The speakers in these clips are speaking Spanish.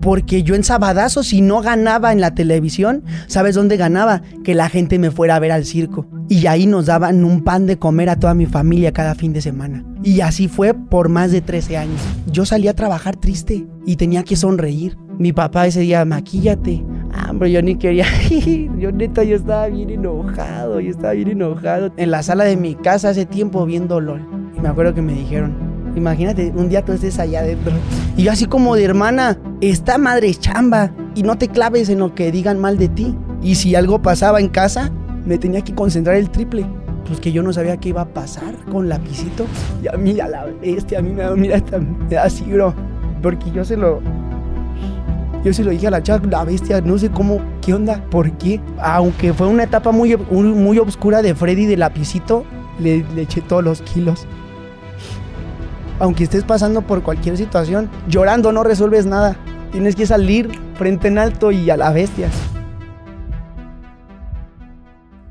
Porque yo en Sabadazo, si no ganaba en la televisión, ¿sabes dónde ganaba? Que la gente me fuera a ver al circo. Y ahí nos daban un pan de comer a toda mi familia cada fin de semana. Y así fue por más de 13 años. Yo salía a trabajar triste y tenía que sonreír. Mi papá ese día, maquíllate. Ah, bro, yo ni quería ir. Yo neta, yo estaba bien enojado, yo estaba bien enojado. En la sala de mi casa hace tiempo viendo LOL. Y me acuerdo que me dijeron, Imagínate, un día tú estés allá adentro. Y yo así como de hermana, está madre chamba y no te claves en lo que digan mal de ti. Y si algo pasaba en casa, me tenía que concentrar el triple. Pues que yo no sabía qué iba a pasar con lapicito. Y a mí, a la bestia, a mí me da, mira, así, bro. Porque yo se lo... Yo se lo dije a la chava, la bestia, no sé cómo, qué onda, por qué. Aunque fue una etapa muy, muy, oscura de Freddy de lapicito, le, le eché todos los kilos aunque estés pasando por cualquier situación, llorando no resuelves nada. Tienes que salir frente en alto y a la bestias.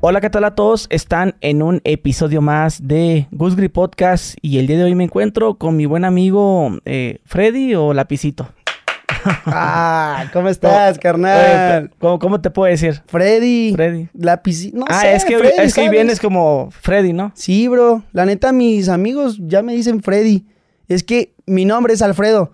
Hola, ¿qué tal a todos? Están en un episodio más de Gusgri Podcast y el día de hoy me encuentro con mi buen amigo eh, Freddy o Lapicito. ah, ¿cómo estás, carnal? ¿cómo, te puedo decir? Freddy. Freddy. Lapicito. ah, es que, Freddy, es que vienes como Freddy, ¿no? Sí, bro. La neta, mis amigos ya me dicen Freddy es que mi nombre es Alfredo,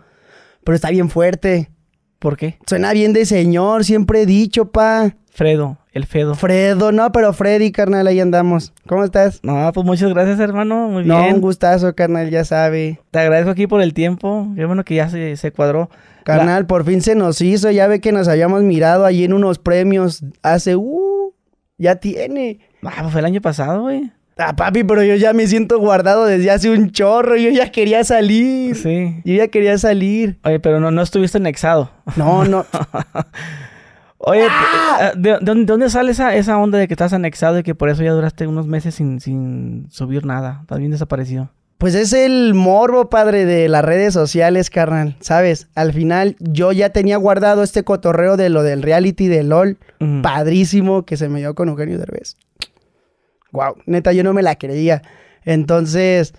pero está bien fuerte. ¿Por qué? Suena bien de señor, siempre he dicho, pa. Fredo, el Fedo. Fredo, no, pero Freddy, carnal, ahí andamos. ¿Cómo estás? No, pues muchas gracias, hermano. Muy no, bien. un gustazo, carnal, ya sabe. Te agradezco aquí por el tiempo. Qué bueno que ya se, cuadró. Carnal, por fin se nos hizo. Ya ve que nos habíamos mirado allí en unos premios hace. ¡Uh! Ya tiene. Ah, pues fue el año pasado, güey. Ah, papi, pero yo ya me siento guardado desde hace un chorro. Yo ya quería salir. Sí. Yo ya quería salir. Oye, pero no, no estuviste anexado. No, no. Oye, ah. Ah, ¿de, dónde sale esa, esa onda de que estás anexado y que por eso ya duraste unos meses sin, subir nada? También bien desaparecido. Pues es el morbo, padre, de las redes sociales, carnal. Sabes, al final yo ya tenía guardado este cotorreo de lo del reality de LOL, padrísimo, que se me dio con Eugenio Derbez wow, neta, yo no me la creía. Entonces,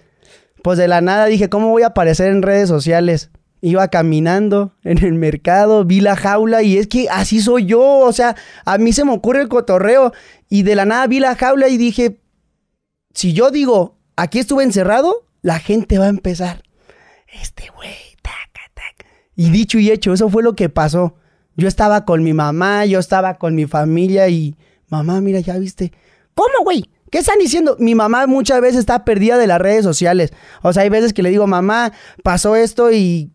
pues de la nada dije, ¿cómo voy a aparecer en redes sociales? Iba caminando en el mercado, vi la jaula y es que así soy yo, o sea, a mí se me ocurre el cotorreo y de la nada vi la jaula y dije, si yo digo, aquí estuve encerrado, la gente va a empezar. Este güey, tac, tac. Y dicho y hecho, eso fue lo que pasó. Yo estaba con mi mamá, yo estaba con mi familia y mamá, mira, ya viste. ¿Cómo, güey? ¿Qué están diciendo? Mi mamá muchas veces está perdida de las redes sociales. O sea, hay veces que le digo, mamá, pasó esto y...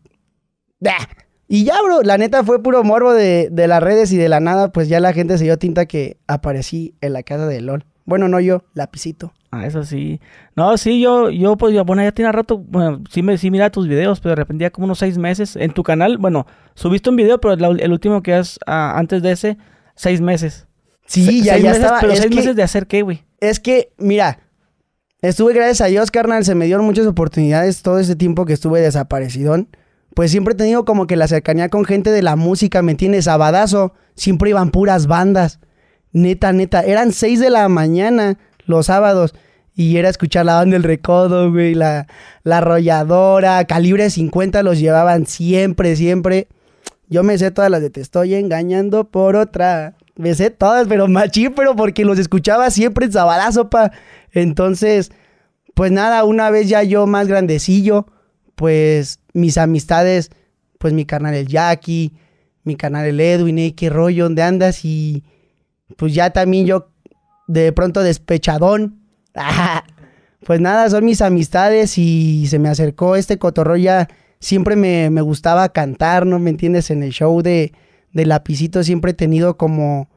Y ya, bro, la neta fue puro morbo de, las redes y de la nada, pues ya la gente se dio tinta que aparecí en la casa de LOL. Bueno, no yo, lapicito. Ah, eso sí. No, sí, yo, yo, pues, yo, bueno, ya tiene rato, bueno, sí, me, sí mira tus videos, pero de repente ya como unos seis meses en tu canal, bueno, subiste un video, pero el, último que has, ah, antes de ese, seis meses. Sí, ya, ya estaba. Pero seis meses de hacer qué, güey. Es que, mira, estuve, gracias a Dios, carnal, se me dieron muchas oportunidades todo ese tiempo que estuve desaparecidón. Pues siempre he tenido como que la cercanía con gente de la música, ¿me entiendes? Sabadazo, siempre iban puras bandas. Neta, neta, eran 6 de la mañana los sábados. Y era escuchar la banda del recodo, güey, la, la arrolladora, calibre 50 los llevaban siempre, siempre. Yo me sé todas las de te estoy engañando por otra me sé todas, pero machín, pero porque los escuchaba siempre en Zabalazo, pa. Entonces, pues nada, una vez ya yo más grandecillo, pues mis amistades, pues mi canal el Jackie, mi canal el Edwin, ¿eh? qué rollo, ¿dónde andas? Y pues ya también yo de pronto despechadón. pues nada, son mis amistades y se me acercó este cotorro ya. Siempre me, me gustaba cantar, ¿no? ¿Me entiendes? En el show de, de Lapicito siempre he tenido como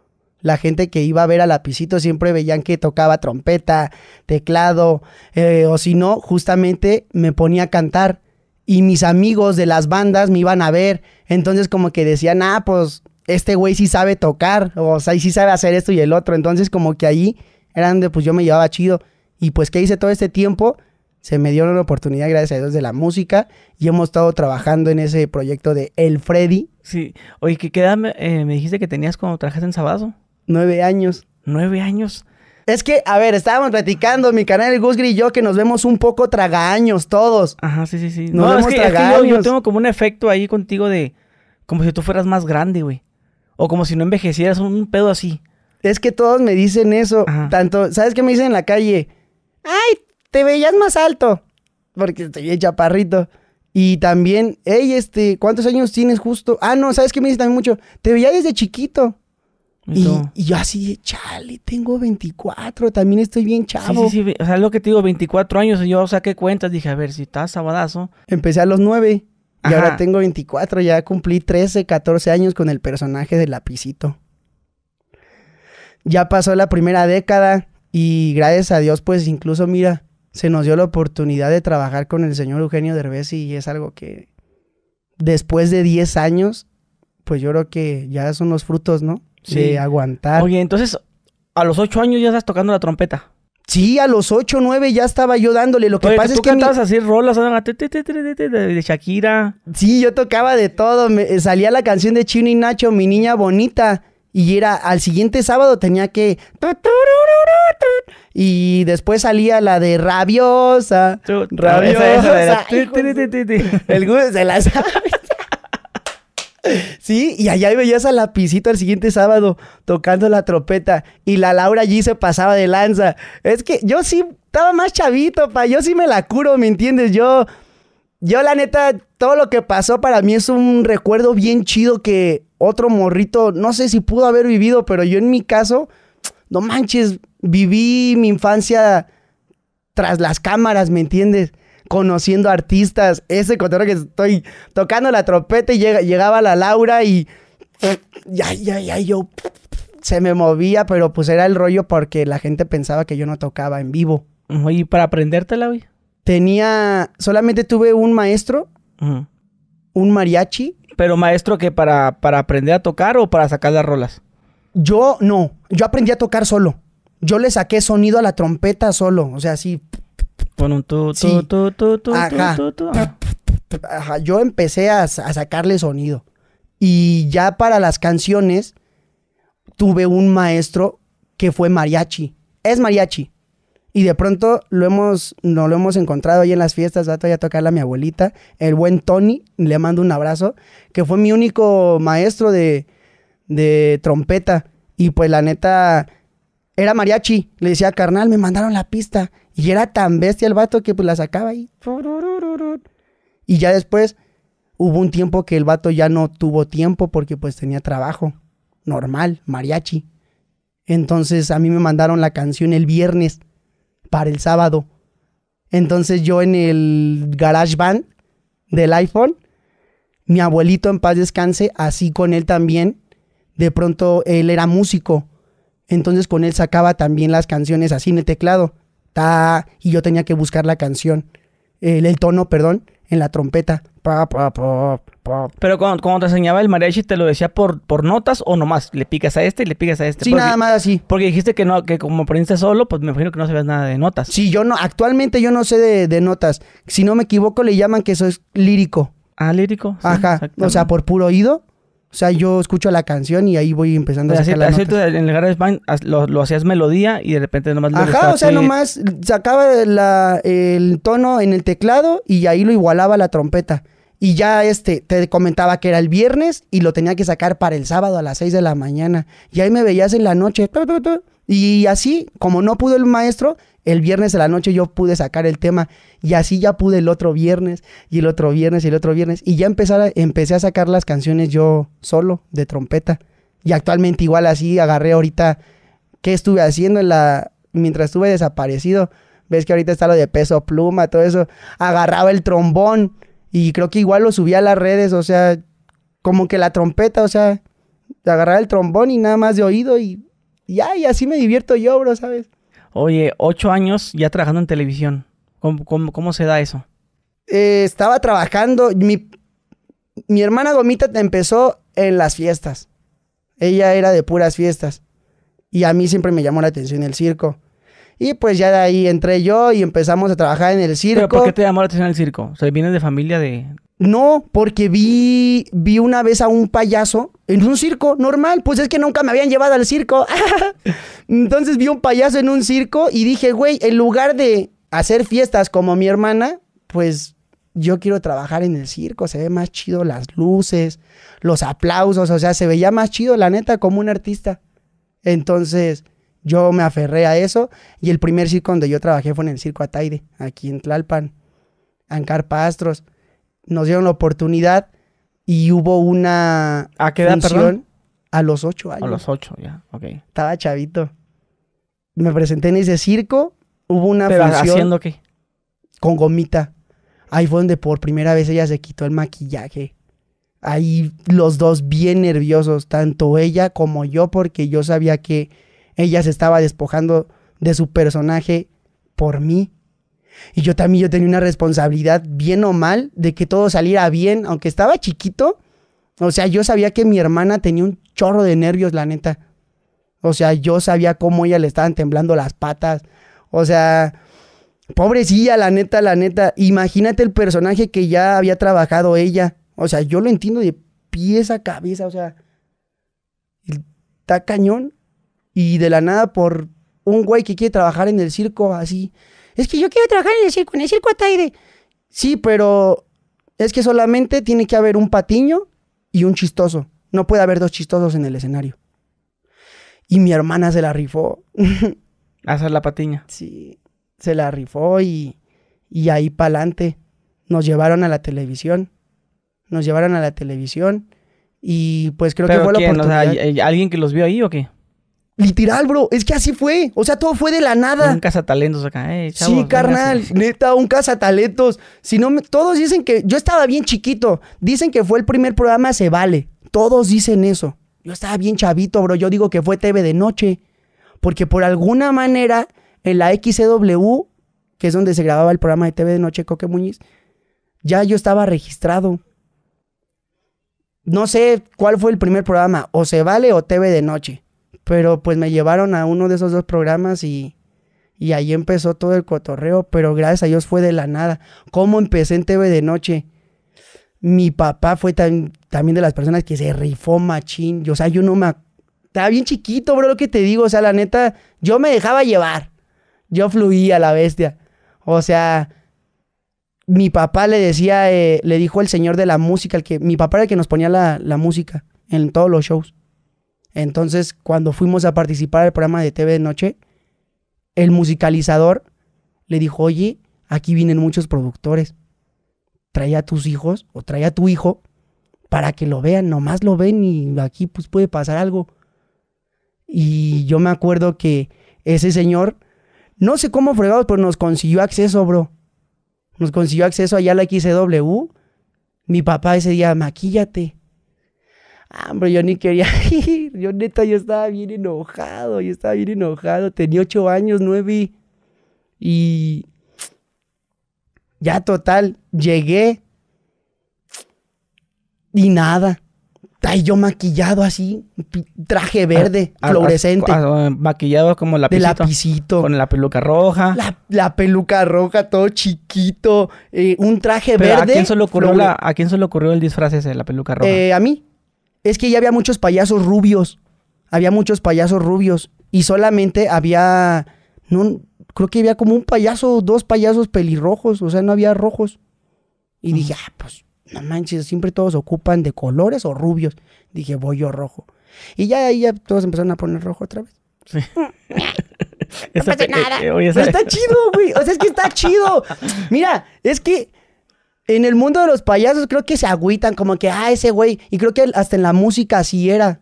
la gente que iba a ver a Lapicito siempre veían que tocaba trompeta, teclado, eh, o si no, justamente me ponía a cantar. Y mis amigos de las bandas me iban a ver. Entonces como que decían, ah, pues este güey sí sabe tocar, o sea, sí sabe hacer esto y el otro. Entonces como que ahí Era donde pues yo me llevaba chido. Y pues, ¿qué hice todo este tiempo? se me dio la oportunidad, gracias a Dios, de la música y hemos estado trabajando en ese proyecto de El Freddy. Sí, oye, ¿qué, edad eh, me, dijiste que tenías cuando trabajaste en Sabazo? Nueve años. Nueve años. Es que, a ver, estábamos platicando, mi canal El Gusgri y yo, que nos vemos un poco tragaños todos. Ajá, sí, sí, sí. Nos no, es que, yo, tengo como un efecto ahí contigo de como si tú fueras más grande, güey. O como si no envejecieras, un pedo así. Es que todos me dicen eso. Tanto, ¿sabes qué me dicen en la calle? Ay, te veías más alto, porque estoy bien chaparrito. Y también, hey, este, ¿cuántos años tienes justo? Ah, no, ¿sabes qué me dice también mucho? Te veía desde chiquito. Y, yo así, chale, tengo 24, también estoy bien chavo. Sí, sí, sí, o sea, es lo que te digo, 24 años, y yo saqué cuentas, dije, a ver, si estás sabadazo. Empecé a los 9 y ahora tengo 24, ya cumplí 13, 14 años con el personaje del lapicito. Ya pasó la primera década y gracias a Dios, pues incluso mira, se nos dio la oportunidad de trabajar con el señor Eugenio Derbez y es algo que después de 10 años, pues yo creo que ya son los frutos, ¿no? Sí. De aguantar. Oye, entonces, a los 8 años ya estás tocando la trompeta. Sí, a los 8, 9 ya estaba yo dándole. Lo que pasa es que. cantabas a así rolas de Shakira. Sí, yo tocaba de todo. Eh, salía la canción de Chino y Nacho, mi niña bonita y era al siguiente sábado tenía que y después salía la de rabiosa, rabiosa, el se la Sí, y allá veías a Lapicito ...al siguiente sábado tocando la trompeta y la Laura allí se pasaba de lanza. Es que yo sí estaba más chavito, pa, yo sí me la curo, ¿me entiendes? Yo yo la neta, todo lo que pasó para mí es un recuerdo bien chido que otro morrito, no sé si pudo haber vivido, pero yo en mi caso, no manches, viví mi infancia tras las cámaras, ¿me entiendes? Conociendo artistas, ese cotorreo que estoy tocando la trompeta y llegaba la Laura y... Ya, ya, ya, yo se me movía, pero pues era el rollo porque la gente pensaba que yo no tocaba en vivo. Y para aprendértela, güey tenía, solamente tuve un maestro, un mariachi. Pero maestro que para, para aprender a tocar o para sacar las rolas. Yo no, yo aprendí a tocar solo. Yo le saqué sonido a la trompeta solo, o sea, así. Con un tu, tu, tu, tu, tu, tu, yo empecé a sacarle sonido. Y ya para las canciones tuve un maestro que fue mariachi. Es mariachi. Y de pronto lo hemos, no lo hemos encontrado ahí en las fiestas, va a tocarla a mi abuelita, el buen Tony, le mando un abrazo, que fue mi único maestro de, de trompeta. Y pues la neta, era mariachi. Le decía, carnal, me mandaron la pista. Y era tan bestia el vato que pues la sacaba ahí. Y ya después hubo un tiempo que el vato ya no tuvo tiempo porque pues tenía trabajo. Normal, mariachi. Entonces a mí me mandaron la canción el viernes para el sábado. Entonces yo en el garage band del iPhone, mi abuelito en paz descanse, así con él también, de pronto él era músico, entonces con él sacaba también las canciones así en el teclado, ta, y yo tenía que buscar la canción, el, tono, perdón, en la trompeta, pa, pa, pa, pero cuando, te enseñaba el mariachi, ¿te lo decía por, por notas o nomás? Le picas a este y le picas a este. Sí, nada más así. Porque dijiste que no, que como aprendiste solo, pues me imagino que no sabías nada de notas. Sí, yo no, actualmente yo no sé de, notas. Si no me equivoco, le llaman que eso es lírico. Ah, lírico. Ajá. O sea, por puro oído. O sea, yo escucho la canción y ahí voy empezando a sacar así, la así, en el GarageBand lo, lo hacías melodía y de repente nomás le Ajá, o sea, nomás sacaba el tono en el teclado y ahí lo igualaba la trompeta. Y ya este, te comentaba que era el viernes y lo tenía que sacar para el sábado a las 6 de la mañana. Y ahí me veías en la noche. Y así, como no pudo el maestro, el viernes de la noche yo pude sacar el tema y así ya pude el otro viernes y el otro viernes y el otro viernes y ya empecé a, empecé a sacar las canciones yo solo de trompeta. Y actualmente igual así agarré ahorita qué estuve haciendo la mientras estuve desaparecido. Ves que ahorita está lo de peso pluma, todo eso. Agarraba el trombón y creo que igual lo subí a las redes, o sea, como que la trompeta, o sea, agarrar el trombón y nada más de oído y, ya, y así me divierto yo, bro, ¿sabes? Oye, ocho años ya trabajando en televisión. ¿Cómo, cómo, se da eso? Eh, estaba trabajando, mi, mi hermana Gomita empezó en las fiestas. Ella era de puras fiestas. Y a mí siempre me llamó la atención el circo. Y pues ya de ahí entré yo y empezamos a trabajar en el circo. ¿Pero por qué te llamó la atención el circo? O sea, ¿vienes de familia de...? No, porque vi, vi una vez a un payaso en un circo normal. Pues es que nunca me habían llevado al circo. Entonces vi un payaso en un circo y dije, güey, en lugar de hacer fiestas como mi hermana, pues yo quiero trabajar en el circo. Se ve más chido las luces, los aplausos. O sea, se veía más chido, la neta, como un artista. Entonces yo me aferré a eso y el primer circo donde yo trabajé fue en el Circo Ataide, aquí en Tlalpan, Ancar Pastros. Nos dieron la oportunidad y hubo una ¿A qué edad, perdón? a los ocho años. A los ocho, ya, ok. Estaba chavito. Me presenté en ese circo, hubo una ¿Pero haciendo qué? Con gomita. Ahí fue donde por primera vez ella se quitó el maquillaje. Ahí los dos bien nerviosos, tanto ella como yo, porque yo sabía que ella se estaba despojando de su personaje por mí. Y yo también yo tenía una responsabilidad, bien o mal, de que todo saliera bien, aunque estaba chiquito. O sea, yo sabía que mi hermana tenía un chorro de nervios, la neta. O sea, yo sabía cómo ella le estaban temblando las patas. O sea, pobrecilla, la neta, la neta. Imagínate el personaje que ya había trabajado ella. O sea, yo lo entiendo de pies a cabeza. O sea, está cañón. Y de la nada por un güey que quiere trabajar en el circo así. Es que yo quiero trabajar en el circo, en el circo ataide. Sí, pero es que solamente tiene que haber un patiño y un chistoso. No puede haber dos chistosos en el escenario. Y mi hermana se la rifó. Hacer la patiña. Sí, se la rifó y, y ahí pa'lante. Nos llevaron a la televisión. Nos llevaron a la televisión. Y pues creo que fue la oportunidad. ¿Alguien que los vio ahí o qué? Literal, bro. Es que así fue. O sea, todo fue de la nada. Un cazatalentos acá. eh sí, carnal. Neta, un cazatalentos. Si no, todos dicen que... Yo estaba bien chiquito. Dicen que fue el primer programa Se Vale. Todos dicen eso. Yo estaba bien chavito, bro. Yo digo que fue TV de noche. Porque por alguna manera, en la XCW, que es donde se grababa el programa de TV de noche, Coque Muñiz, ya yo estaba registrado. No sé cuál fue el primer programa. O Se Vale o TV de noche pero pues me llevaron a uno de esos dos programas y, y ahí empezó todo el cotorreo, pero gracias a Dios fue de la nada. ¿Cómo empecé en TV de noche? Mi papá fue tan, también de las personas que se rifó machín. Yo, o sea, yo no me... Estaba bien chiquito, bro, lo que te digo. O sea, la neta, yo me dejaba llevar. Yo fluía la bestia. O sea, mi papá le decía, eh, le dijo el señor de la música, el que, mi papá era el que nos ponía la música en todos los shows. Entonces, cuando fuimos a participar al programa de TV de Noche, el musicalizador le dijo, oye, aquí vienen muchos productores. Trae a tus hijos o trae a tu hijo para que lo vean. Nomás lo ven y aquí pues puede pasar algo. Y yo me acuerdo que ese señor, no sé cómo fregados, pero nos consiguió acceso, bro. Nos consiguió acceso allá a la XW. Mi papá ese día, maquíllate. Ah, hombre, yo ni quería Yo neta, yo estaba bien enojado, yo estaba bien enojado. Tenía ocho años, nueve. Y ya total, llegué. Y nada. Ay, yo maquillado así, traje ah, verde, ah, ah, fluorescente. maquillado como lapicito. De Con la peluca roja. La, peluca roja, todo chiquito. Eh, un traje verde. ¿a quién, se le ocurrió el disfraz ese, la peluca roja? Eh, a mí. Es que ya había muchos payasos rubios. Había muchos payasos rubios. Y solamente había. No, creo que había como un payaso, dos payasos pelirrojos. O sea, no había rojos. Y dije, ah, pues no manches, siempre todos ocupan de colores o rubios. Dije, voy yo rojo. Y ya ahí ya todos empezaron a poner rojo otra vez. no pasa eh, nada. Eh, está chido, güey. O sea, es que está chido. Mira, es que en el mundo de los payasos creo que se agüitan, como que, ah, ese güey. Y creo que hasta en la música así era,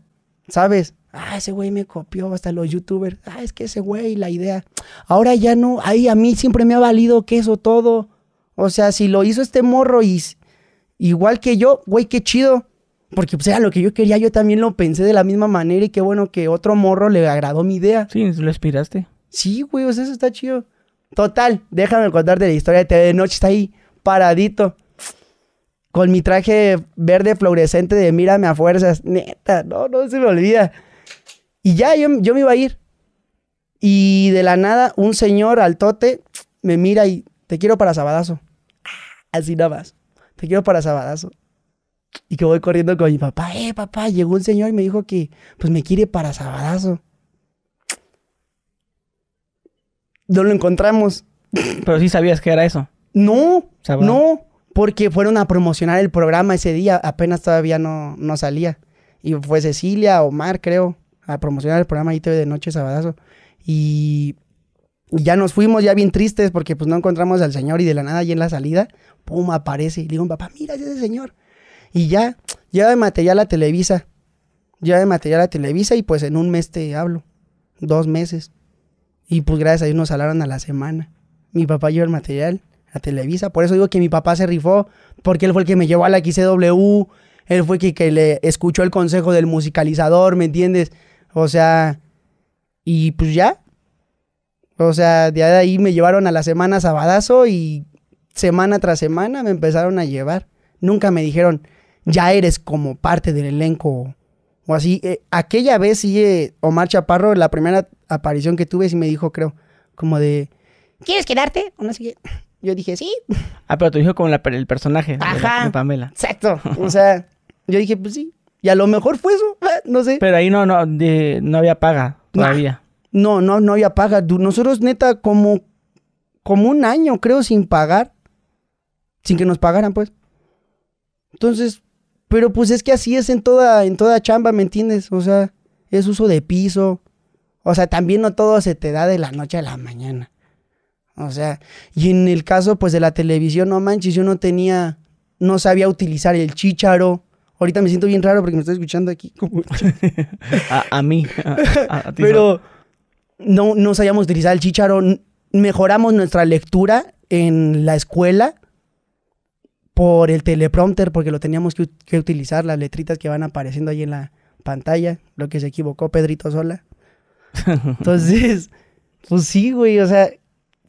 ¿sabes? Ah, ese güey me copió, hasta los youtubers. Ah, es que ese güey, la idea. Ahora ya no, ahí a mí siempre me ha valido queso, todo. O sea, si lo hizo este morro y igual que yo, güey, qué chido. Porque, pues, era lo que yo quería, yo también lo pensé de la misma manera y qué bueno que otro morro le agradó mi idea. Sí, lo inspiraste. Sí, güey, o sea, eso está chido. Total, déjame contarte la historia de TV de Noche, está ahí paradito con mi traje verde fluorescente de mírame a fuerzas. Neta, no, no se me olvida. Y ya yo, me iba a ir. Y de la nada, un señor al tote me mira y te quiero para sabadazo. Ah, así nada más. Te quiero para sabadazo. Y que voy corriendo con mi papá. Eh, papá, llegó un señor y me dijo que pues me quiere para sabadazo. No lo encontramos. Pero sí sabías que era eso. No, no, porque fueron a promocionar el programa ese día, apenas todavía no, no salía. Y fue Cecilia, Omar, creo, a promocionar el programa tv de Noche Sabadazo. Y ya nos fuimos ya bien tristes porque pues no encontramos al señor y de la nada allí en la salida, pum, aparece. Y digo, papá, mira, ese señor. Y ya, lleva de material a Televisa. lleva de material a Televisa y pues en un mes te hablo. Dos meses. Y pues gracias a Dios nos hablaron a la semana. Mi papá lleva el material a Televisa. Por eso digo que mi papá se rifó, porque él fue el que me llevó a la XCW, él fue el que, le escuchó el consejo del musicalizador, ¿me entiendes? O sea, y pues ya. O sea, de ahí me llevaron a la semana sabadazo y semana tras semana me empezaron a llevar. Nunca me dijeron, ya eres como parte del elenco o así. Eh, aquella vez sí, eh, Omar Chaparro, la primera aparición que tuve, sí me dijo, creo, como de, ¿quieres quedarte? O no sé qué. Yo dije, sí. Ah, pero tu hijo como el personaje de, Pamela. Exacto. O sea, yo dije, pues sí. Y a lo mejor fue eso, no sé. Pero ahí no, no, de, no había paga todavía. No, no, no había paga. Nosotros, neta, como, como un año, creo, sin pagar. Sin que nos pagaran, pues. Entonces, pero pues es que así es en toda, en toda chamba, ¿me entiendes? O sea, es uso de piso. O sea, también no todo se te da de la noche a la mañana. O sea, y en el caso pues de la televisión, no manches, yo no tenía, no sabía utilizar el chicharo Ahorita me siento bien raro porque me estoy escuchando aquí a, mí. Pero no, no sabíamos utilizar el chicharo Mejoramos nuestra lectura en la escuela por el teleprompter, porque lo teníamos que, que, utilizar, las letritas que van apareciendo ahí en la pantalla, lo que se equivocó Pedrito Sola. Entonces, pues sí, güey, o sea,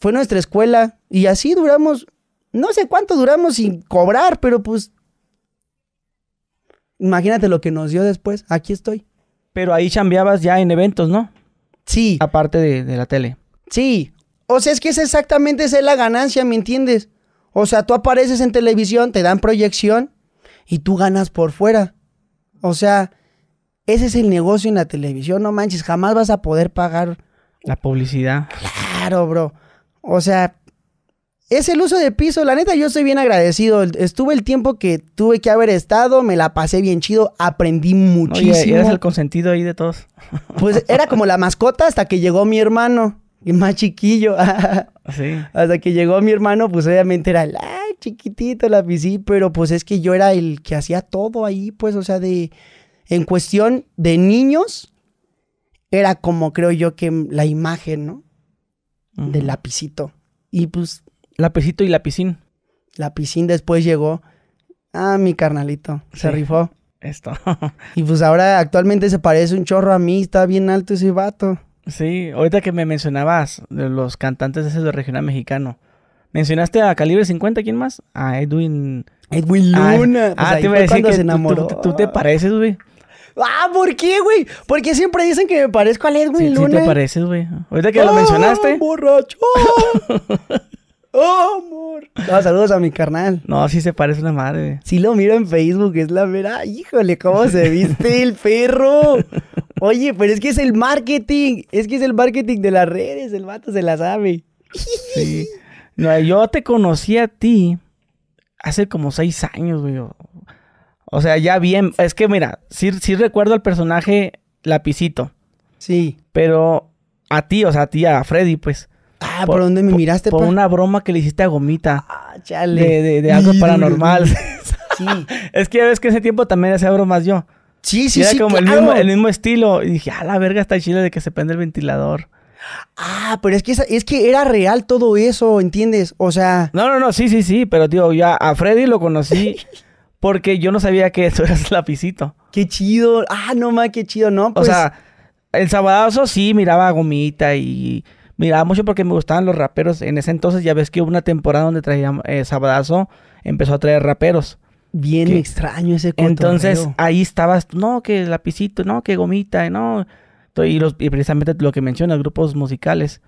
fue nuestra escuela y así duramos, no sé cuánto duramos sin cobrar, pero pues imagínate lo que nos dio después, aquí estoy. Pero ahí chambeabas ya en eventos, ¿no? Sí. Aparte de, la tele. Sí. O sea, es que es exactamente esa es la ganancia, ¿me entiendes? O sea, tú apareces en televisión, te dan proyección y tú ganas por fuera. O sea, ese es el negocio en la televisión, no manches, jamás vas a poder pagar. La publicidad. Claro, bro. O sea, es el uso de piso. La neta, yo estoy bien agradecido. Estuve el tiempo que tuve que haber estado, me la pasé bien chido, aprendí muchísimo. Oye, eres el consentido ahí de todos. Pues era como la mascota hasta que llegó mi hermano, y más chiquillo. sí. Hasta que llegó mi hermano, pues obviamente era el, ay, chiquitito, la pisí, pero pues es que yo era el que hacía todo ahí, pues, o sea, de. En cuestión de niños, era como creo yo que la imagen, ¿no? Del de Lapicito. Y pues. Lapicito y Lapicín. Lapicín después llegó. Ah, mi carnalito. Se rifó. Esto. y pues ahora actualmente se parece un chorro a mí. Está bien alto ese vato. Sí, ahorita que me mencionabas de los cantantes de ese de regional mexicano. Mencionaste a Calibre 50, ¿quién más? A Edwin. Edwin ah, Luna. Ah, pues, te que se enamoró. Tú, tú te pareces, güey. Ah, ¿por qué, güey? ¿Por qué siempre dicen que me parezco a Edwin Luna? Sí, te pareces, güey. Ahorita que lo ah, mencionaste. borracho! ¡Oh, amor! No, saludos a mi carnal. No, sí se parece una madre, güey. Sí lo miro en Facebook, es la vera. Híjole, cómo se viste el perro. Oye, pero es que es el marketing. Es que es el marketing de las redes. El vato se la sabe. Sí. No, yo te conocí a ti hace como seis años, güey. O sea, ya bien. Es que mira, sí, sí recuerdo al personaje Lapicito. Sí. Pero a ti, o sea, a ti, a Freddy, pues. Ah, ¿por, dónde me miraste? Por, una broma que le hiciste a Gomita. Ah, chale. De, algo paranormal. sí. es que ves que ese tiempo también hacía bromas yo. Sí, sí, sí. era como el, mismo, estilo. Y dije, ah, la verga está chile de que se prende el ventilador. Ah, pero es que, es que era real todo eso, ¿entiendes? O sea. No, no, no, sí, sí, sí. Pero, tío, ya a Freddy lo conocí. Porque yo no sabía que eso era lapicito. Qué chido. Ah, no más, qué chido, ¿no? O sea, pues el sabadazo sí miraba Gomita y miraba mucho porque me gustaban los raperos. En ese entonces ya ves que hubo una temporada donde traía eh, sabadazo, empezó a traer raperos. Bien extraño ese cuento! Entonces ahí estabas, no, que lapicito, no, que Gomita, no. Y, precisamente lo que mencionas, grupos musicales.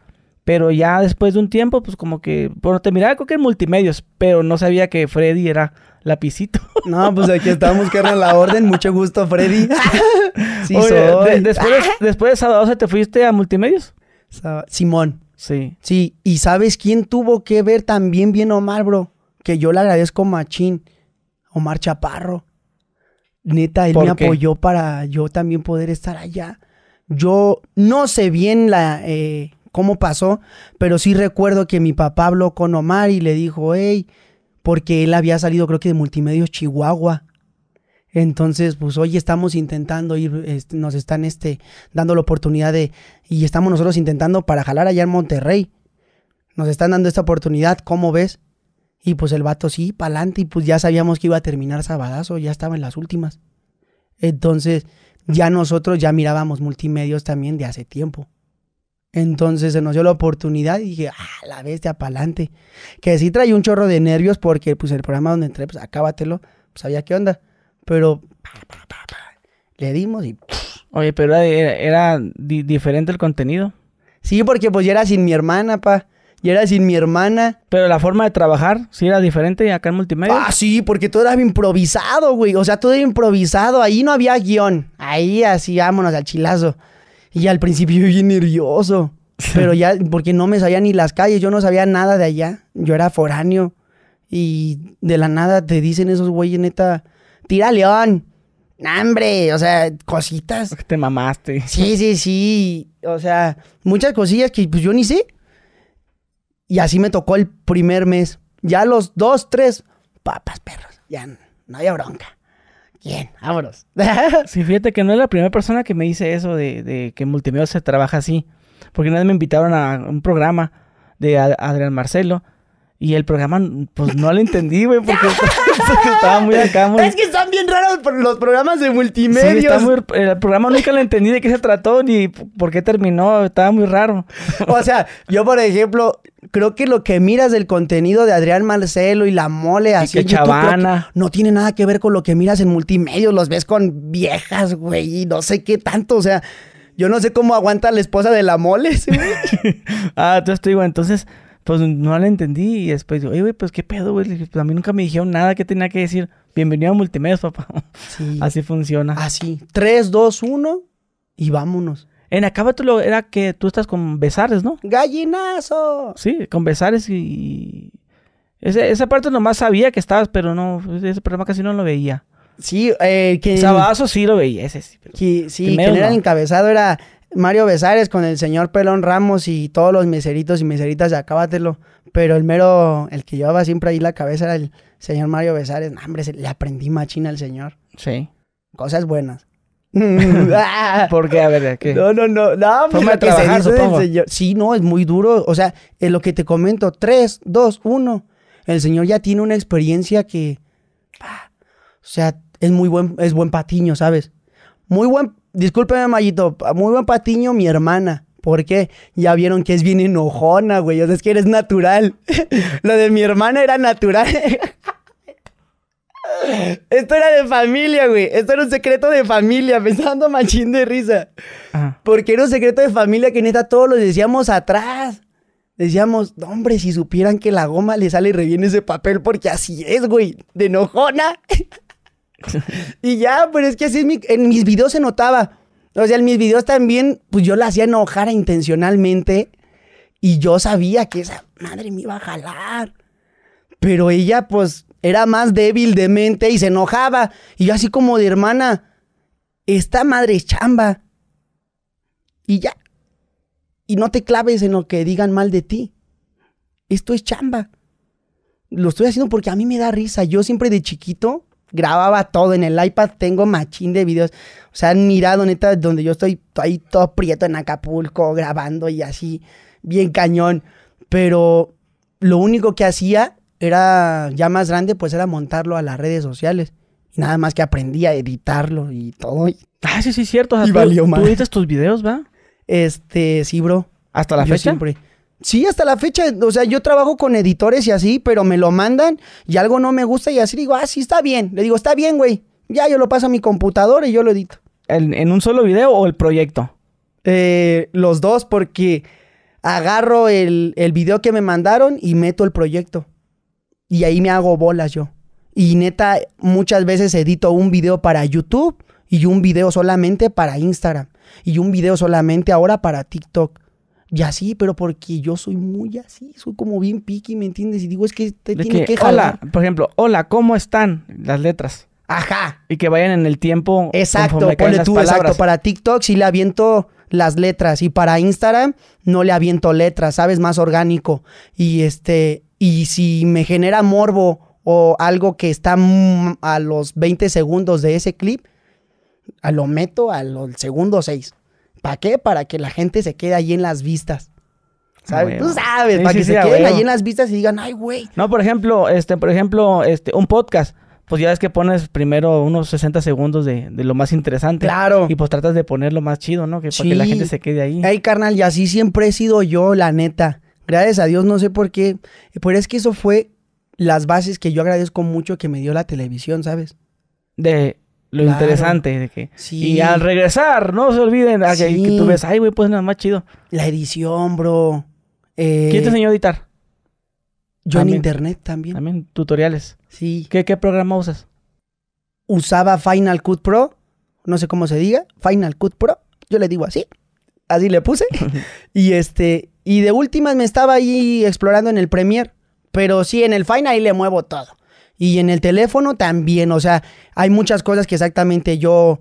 Pero ya después de un tiempo, pues como que, bueno, te miraba como que en multimedios, pero no sabía que Freddy era lapicito. No, pues aquí estamos, que la orden. Mucho gusto, Freddy. sí, después, de Sábado ¿te fuiste a Multimedios? Simón. Sí. Sí, y ¿sabes quién tuvo que ver también bien Omar, bro? Que yo le agradezco machín. Omar Chaparro. Neta, él me apoyó para yo también poder estar allá. Yo no sé bien la, eh, cómo pasó, pero sí recuerdo que mi papá habló con Omar y le dijo, hey, porque él había salido creo que de Multimedios Chihuahua. Entonces, pues hoy estamos intentando ir, este, nos están este, dando la oportunidad de, y estamos nosotros intentando para jalar allá en Monterrey. Nos están dando esta oportunidad, ¿cómo ves? Y pues el vato sí, pa'lante, y pues ya sabíamos que iba a terminar sabadazo, ya estaba en las últimas. Entonces, ya nosotros ya mirábamos multimedios también de hace tiempo. Entonces se nos dio la oportunidad y dije, ah, la bestia, apalante Que sí traía un chorro de nervios porque, pues, el programa donde entré, pues, acábatelo, pues, sabía qué onda. Pero, pa, pa, pa, le dimos y... Oye, pero era, diferente el contenido. Sí, porque, pues, ya era sin mi hermana, pa. Y era sin mi hermana. Pero la forma de trabajar, sí era diferente acá en multimedia. Ah, sí, porque todo era improvisado, güey. O sea, todo era improvisado. Ahí no había guión. Ahí así, vámonos al chilazo. Y al principio yo bien nervioso. Pero ya, porque no me sabía ni las calles, yo no sabía nada de allá. Yo era foráneo. Y de la nada te dicen esos güeyes, neta, tira león. ¡Hambre! O sea, cositas. Te mamaste. Sí, sí, sí. O sea, muchas cosillas que pues yo ni sé. Y así me tocó el primer mes. Ya los dos, tres, papas, perros. Ya no había bronca. Bien, vámonos. sí, fíjate que no es la primera persona que me dice eso de, de que multimedia se trabaja así. Porque nadie me invitaron a un programa de Adrián Marcelo y el programa, pues no lo entendí, güey, porque, estaba muy acá, muy... Es que están bien raros los programas de multimedia. el programa nunca lo entendí de qué se trató ni por qué terminó, estaba muy raro. O sea, yo, por ejemplo, creo que lo que miras del contenido de Adrián Marcelo y la mole así que chavana. no tiene nada que ver con lo que miras en multimedia, los ves con viejas, güey, y no sé qué tanto, o sea, yo no sé cómo aguanta la esposa de la mole. ah, tú estoy, güey, entonces pues no la entendí y después digo, oye, güey, pues qué pedo, güey. Pues, a mí nunca me dijeron nada que tenía que decir. Bienvenido a Multimedia, papá. Sí. Así funciona. Así. 3, 2, 1 y vámonos. En Acaba lo era que tú estás con Besares, ¿no? ¡Gallinazo! Sí, con Besares y... esa parte nomás sabía que estabas, pero no, ese programa casi no lo veía. Sí, eh, que... Sabazo sí lo veía, ese sí. Que, sí, era el encabezado era Mario Besares con el señor Pelón Ramos y todos los meseritos y meseritas de Acábatelo. Pero el mero, el que llevaba siempre ahí la cabeza era el señor Mario Besares. No, hombre, le aprendí machina al señor. Sí. Cosas buenas. ¿Por qué? A ver, ¿qué? No, no, no. No, porque Sí, no, es muy duro. O sea, es lo que te comento. Tres, dos, uno. El señor ya tiene una experiencia que... Ah, o sea, es muy buen, es buen patiño, ¿sabes? Muy buen discúlpeme, Mayito, muy buen patiño mi hermana. ¿Por qué? ya vieron que es bien enojona, güey. O sea, es que eres natural. Lo de mi hermana era natural. Esto era de familia, güey. Esto era un secreto de familia. Pensando machín de risa. Porque era un secreto de familia que neta todos lo decíamos atrás. Decíamos, no, hombre, si supieran que la goma le sale re bien ese papel, porque así es, güey. De enojona y ya, pero es que así en mis videos se notaba. O sea, en mis videos también, pues yo la hacía enojar intencionalmente y yo sabía que esa madre me iba a jalar. Pero ella, pues, era más débil de mente y se enojaba. Y yo así como de hermana, esta madre es chamba. Y ya. Y no te claves en lo que digan mal de ti. Esto es chamba. Lo estoy haciendo porque a mí me da risa. Yo siempre de chiquito grababa todo en el iPad, tengo machín de videos. O sea, han mirado, neta, donde yo estoy ahí todo prieto en Acapulco grabando y así, bien cañón. Pero lo único que hacía era, ya más grande, pues era montarlo a las redes sociales. nada más que aprendí a editarlo y todo. Ah, sí, sí, cierto. al tú, tus videos, va? Este, sí, bro. ¿Hasta la fecha? Siempre. Sí, hasta la fecha, o sea, yo trabajo con editores y así, pero me lo mandan y algo no me gusta y así digo, ah, sí, está bien. Le digo, está bien, güey. Ya yo lo paso a mi computadora y yo lo edito. ¿En, un solo video o el proyecto? Eh, los dos, porque agarro el, el video que me mandaron y meto el proyecto. Y ahí me hago bolas yo. Y neta, muchas veces edito un video para YouTube y un video solamente para Instagram y un video solamente ahora para TikTok. Y así, pero porque yo soy muy así, soy como bien piqui, ¿me entiendes? Y digo, es que te tiene que, Hola, por ejemplo, hola, ¿cómo están las letras? Ajá. Y que vayan en el tiempo. Exacto, ponle tú, exacto. Para TikTok sí le aviento las letras y para Instagram no le aviento letras, ¿sabes? Más orgánico. Y este, y si me genera morbo o algo que está a los 20 segundos de ese clip, a lo meto al segundo 6. ¿Para qué? Para que la gente se quede ahí en las vistas. Ah, ¿sabes? Tú sabes, para que se ah, queden ahí en las vistas y digan, ay, güey. No, por ejemplo, este, por ejemplo, este, un podcast. Pues ya ves que pones primero unos 60 segundos de, lo más interesante. Claro. Y pues tratas de poner lo más chido, ¿no? Que para que la gente se quede ahí. Ay, carnal, y así siempre he sido yo, la neta. Gracias a Dios, no sé por qué. Pero es que eso fue las bases que yo agradezco mucho que me dio la televisión, ¿sabes? De lo interesante de que y al regresar no se olviden ah, que, tú ves ay güey pues nada más chido la edición bro eh, quién te enseñó a editar yo en internet también también tutoriales sí qué qué programa usas usaba Final Cut Pro no sé cómo se diga Final Cut Pro yo le digo así así le puse y este y de últimas me estaba ahí explorando en el Premiere pero sí en el Final ahí le muevo todo y en el teléfono también, o sea, hay muchas cosas que exactamente yo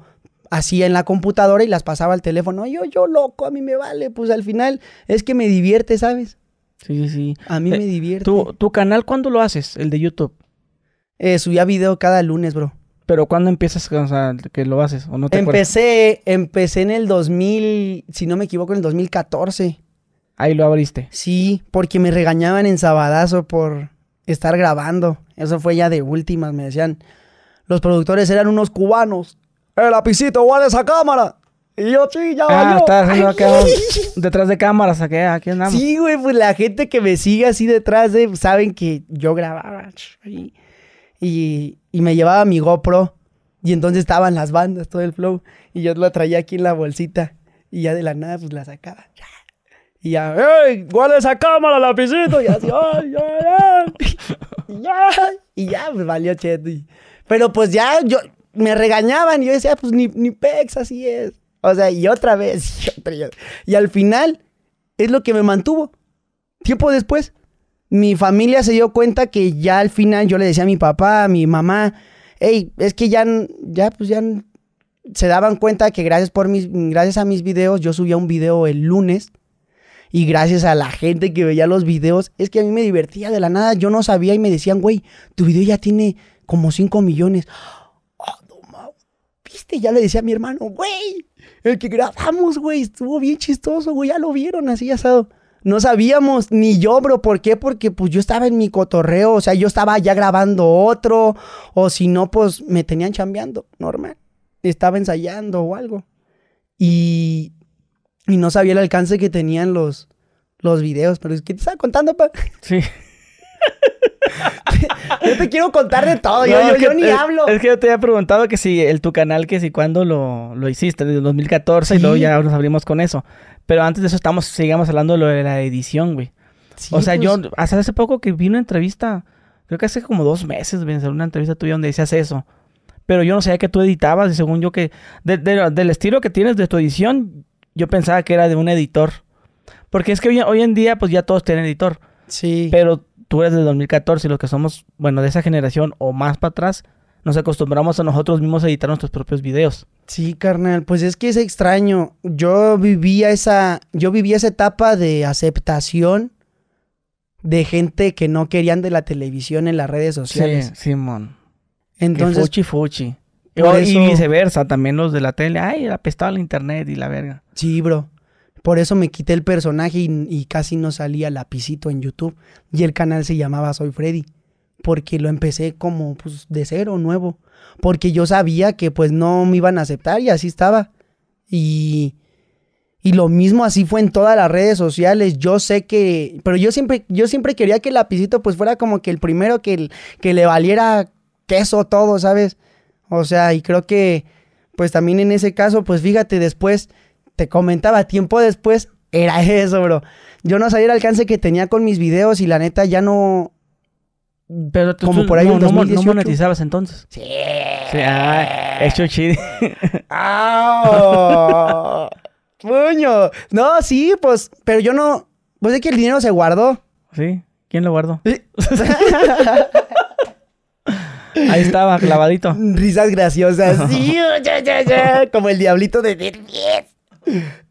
hacía en la computadora y las pasaba al teléfono. Yo, yo loco, a mí me vale, pues al final es que me divierte, ¿sabes? Sí, sí. A mí eh, me divierte. ¿Tu, canal cuándo lo haces, el de YouTube? Eh, subía video cada lunes, bro. ¿Pero cuándo empiezas o sea, que lo haces? ¿O no te empecé, empecé en el 2000, si no me equivoco, en el 2014. Ahí lo abriste. Sí, porque me regañaban en Sabadazo por estar grabando. Eso fue ya de últimas, me decían. Los productores eran unos cubanos. ¡El eh, lapicito, guarda esa cámara! Y yo, sí, ya ah, está haciendo detrás de cámaras, aquí, aquí andamos. Sí, güey, pues la gente que me sigue así detrás de, saben que yo grababa. Y, y me llevaba mi GoPro. Y entonces estaban las bandas, todo el flow. Y yo la traía aquí en la bolsita. Y ya de la nada, pues la sacaba. Y ya, ¡ey! ¡Guarda esa cámara, lapicito! Y así, ¡ay, ay, Y ya, pues valió cheto. Pero pues ya yo, me regañaban y yo decía, pues ni, ni pex, así es. O sea, y otra vez, y, al final, es lo que me mantuvo. Tiempo después, mi familia se dio cuenta que ya al final yo le decía a mi papá, a mi mamá, hey, es que ya, ya, pues ya se daban cuenta que gracias por mis, gracias a mis videos, yo subía un video el lunes y gracias a la gente que veía los videos, es que a mí me divertía de la nada, yo no sabía y me decían, güey, tu video ya tiene como 5 millones. Ah, no, ¿Viste? Ya le decía a mi hermano, güey, el que grabamos, güey, estuvo bien chistoso, güey, ya lo vieron así asado. No sabíamos, ni yo, bro. ¿Por qué? Porque pues yo estaba en mi cotorreo, o sea, yo estaba ya grabando otro, o si no, pues me tenían chambeando, normal. Estaba ensayando o algo. Y y no sabía el alcance que tenían los, los videos, pero es que te estaba contando, pa. Sí. yo te quiero contar de todo, yo, ni hablo. Es que yo te había preguntado que si el tu canal, que si cuándo lo, lo hiciste, desde 2014, y luego ya nos abrimos con eso. Pero antes de eso estamos, sigamos hablando de lo de la edición, güey. o sea, yo pues. Hace hace poco que vi una entrevista, creo que hace como dos meses, una entrevista tuya donde decías eso. Pero yo no sabía que tú editabas, y según yo que, del estilo que tienes de tu edición, yo pensaba que era de un editor. Porque es que hoy, en día, pues ya todos tienen editor. Sí. Pero tú eres del 2014 y los que somos, bueno, de esa generación o más para atrás, nos acostumbramos a nosotros mismos a editar nuestros propios videos. Sí, carnal, pues es que es extraño. Yo vivía esa, yo vivía esa etapa de aceptación de gente que no querían de la televisión en las redes sociales. Sí, Simón. Entonces. fuchi fuchi. Y viceversa, también los de la tele. Ay, apestaba el internet y la verga. Sí, bro. Por eso me quité el personaje y, casi no salía lapicito en YouTube. Y el canal se llamaba Soy Freddy. Porque lo empecé como pues, de cero, nuevo. Porque yo sabía que pues no me iban a aceptar y así estaba. Y, y lo mismo así fue en todas las redes sociales. Yo sé que... Pero yo siempre, yo siempre quería que el lapicito pues fuera como que el primero que, que le valiera queso todo, ¿sabes? O sea, y creo que pues también en ese caso pues fíjate después te comentaba tiempo después, era eso, bro. Yo no sabía el alcance que tenía con mis videos y la neta ya no. Pero tú, como por ahí no, monetizabas entonces. Sí. sí ah, hecho ¡Puño! No, sí, pues, pero yo no. Pues es que el dinero se guardó. Sí. ¿Quién lo guardó? Ahí estaba, clavadito. Risas graciosas. Como el diablito de 10.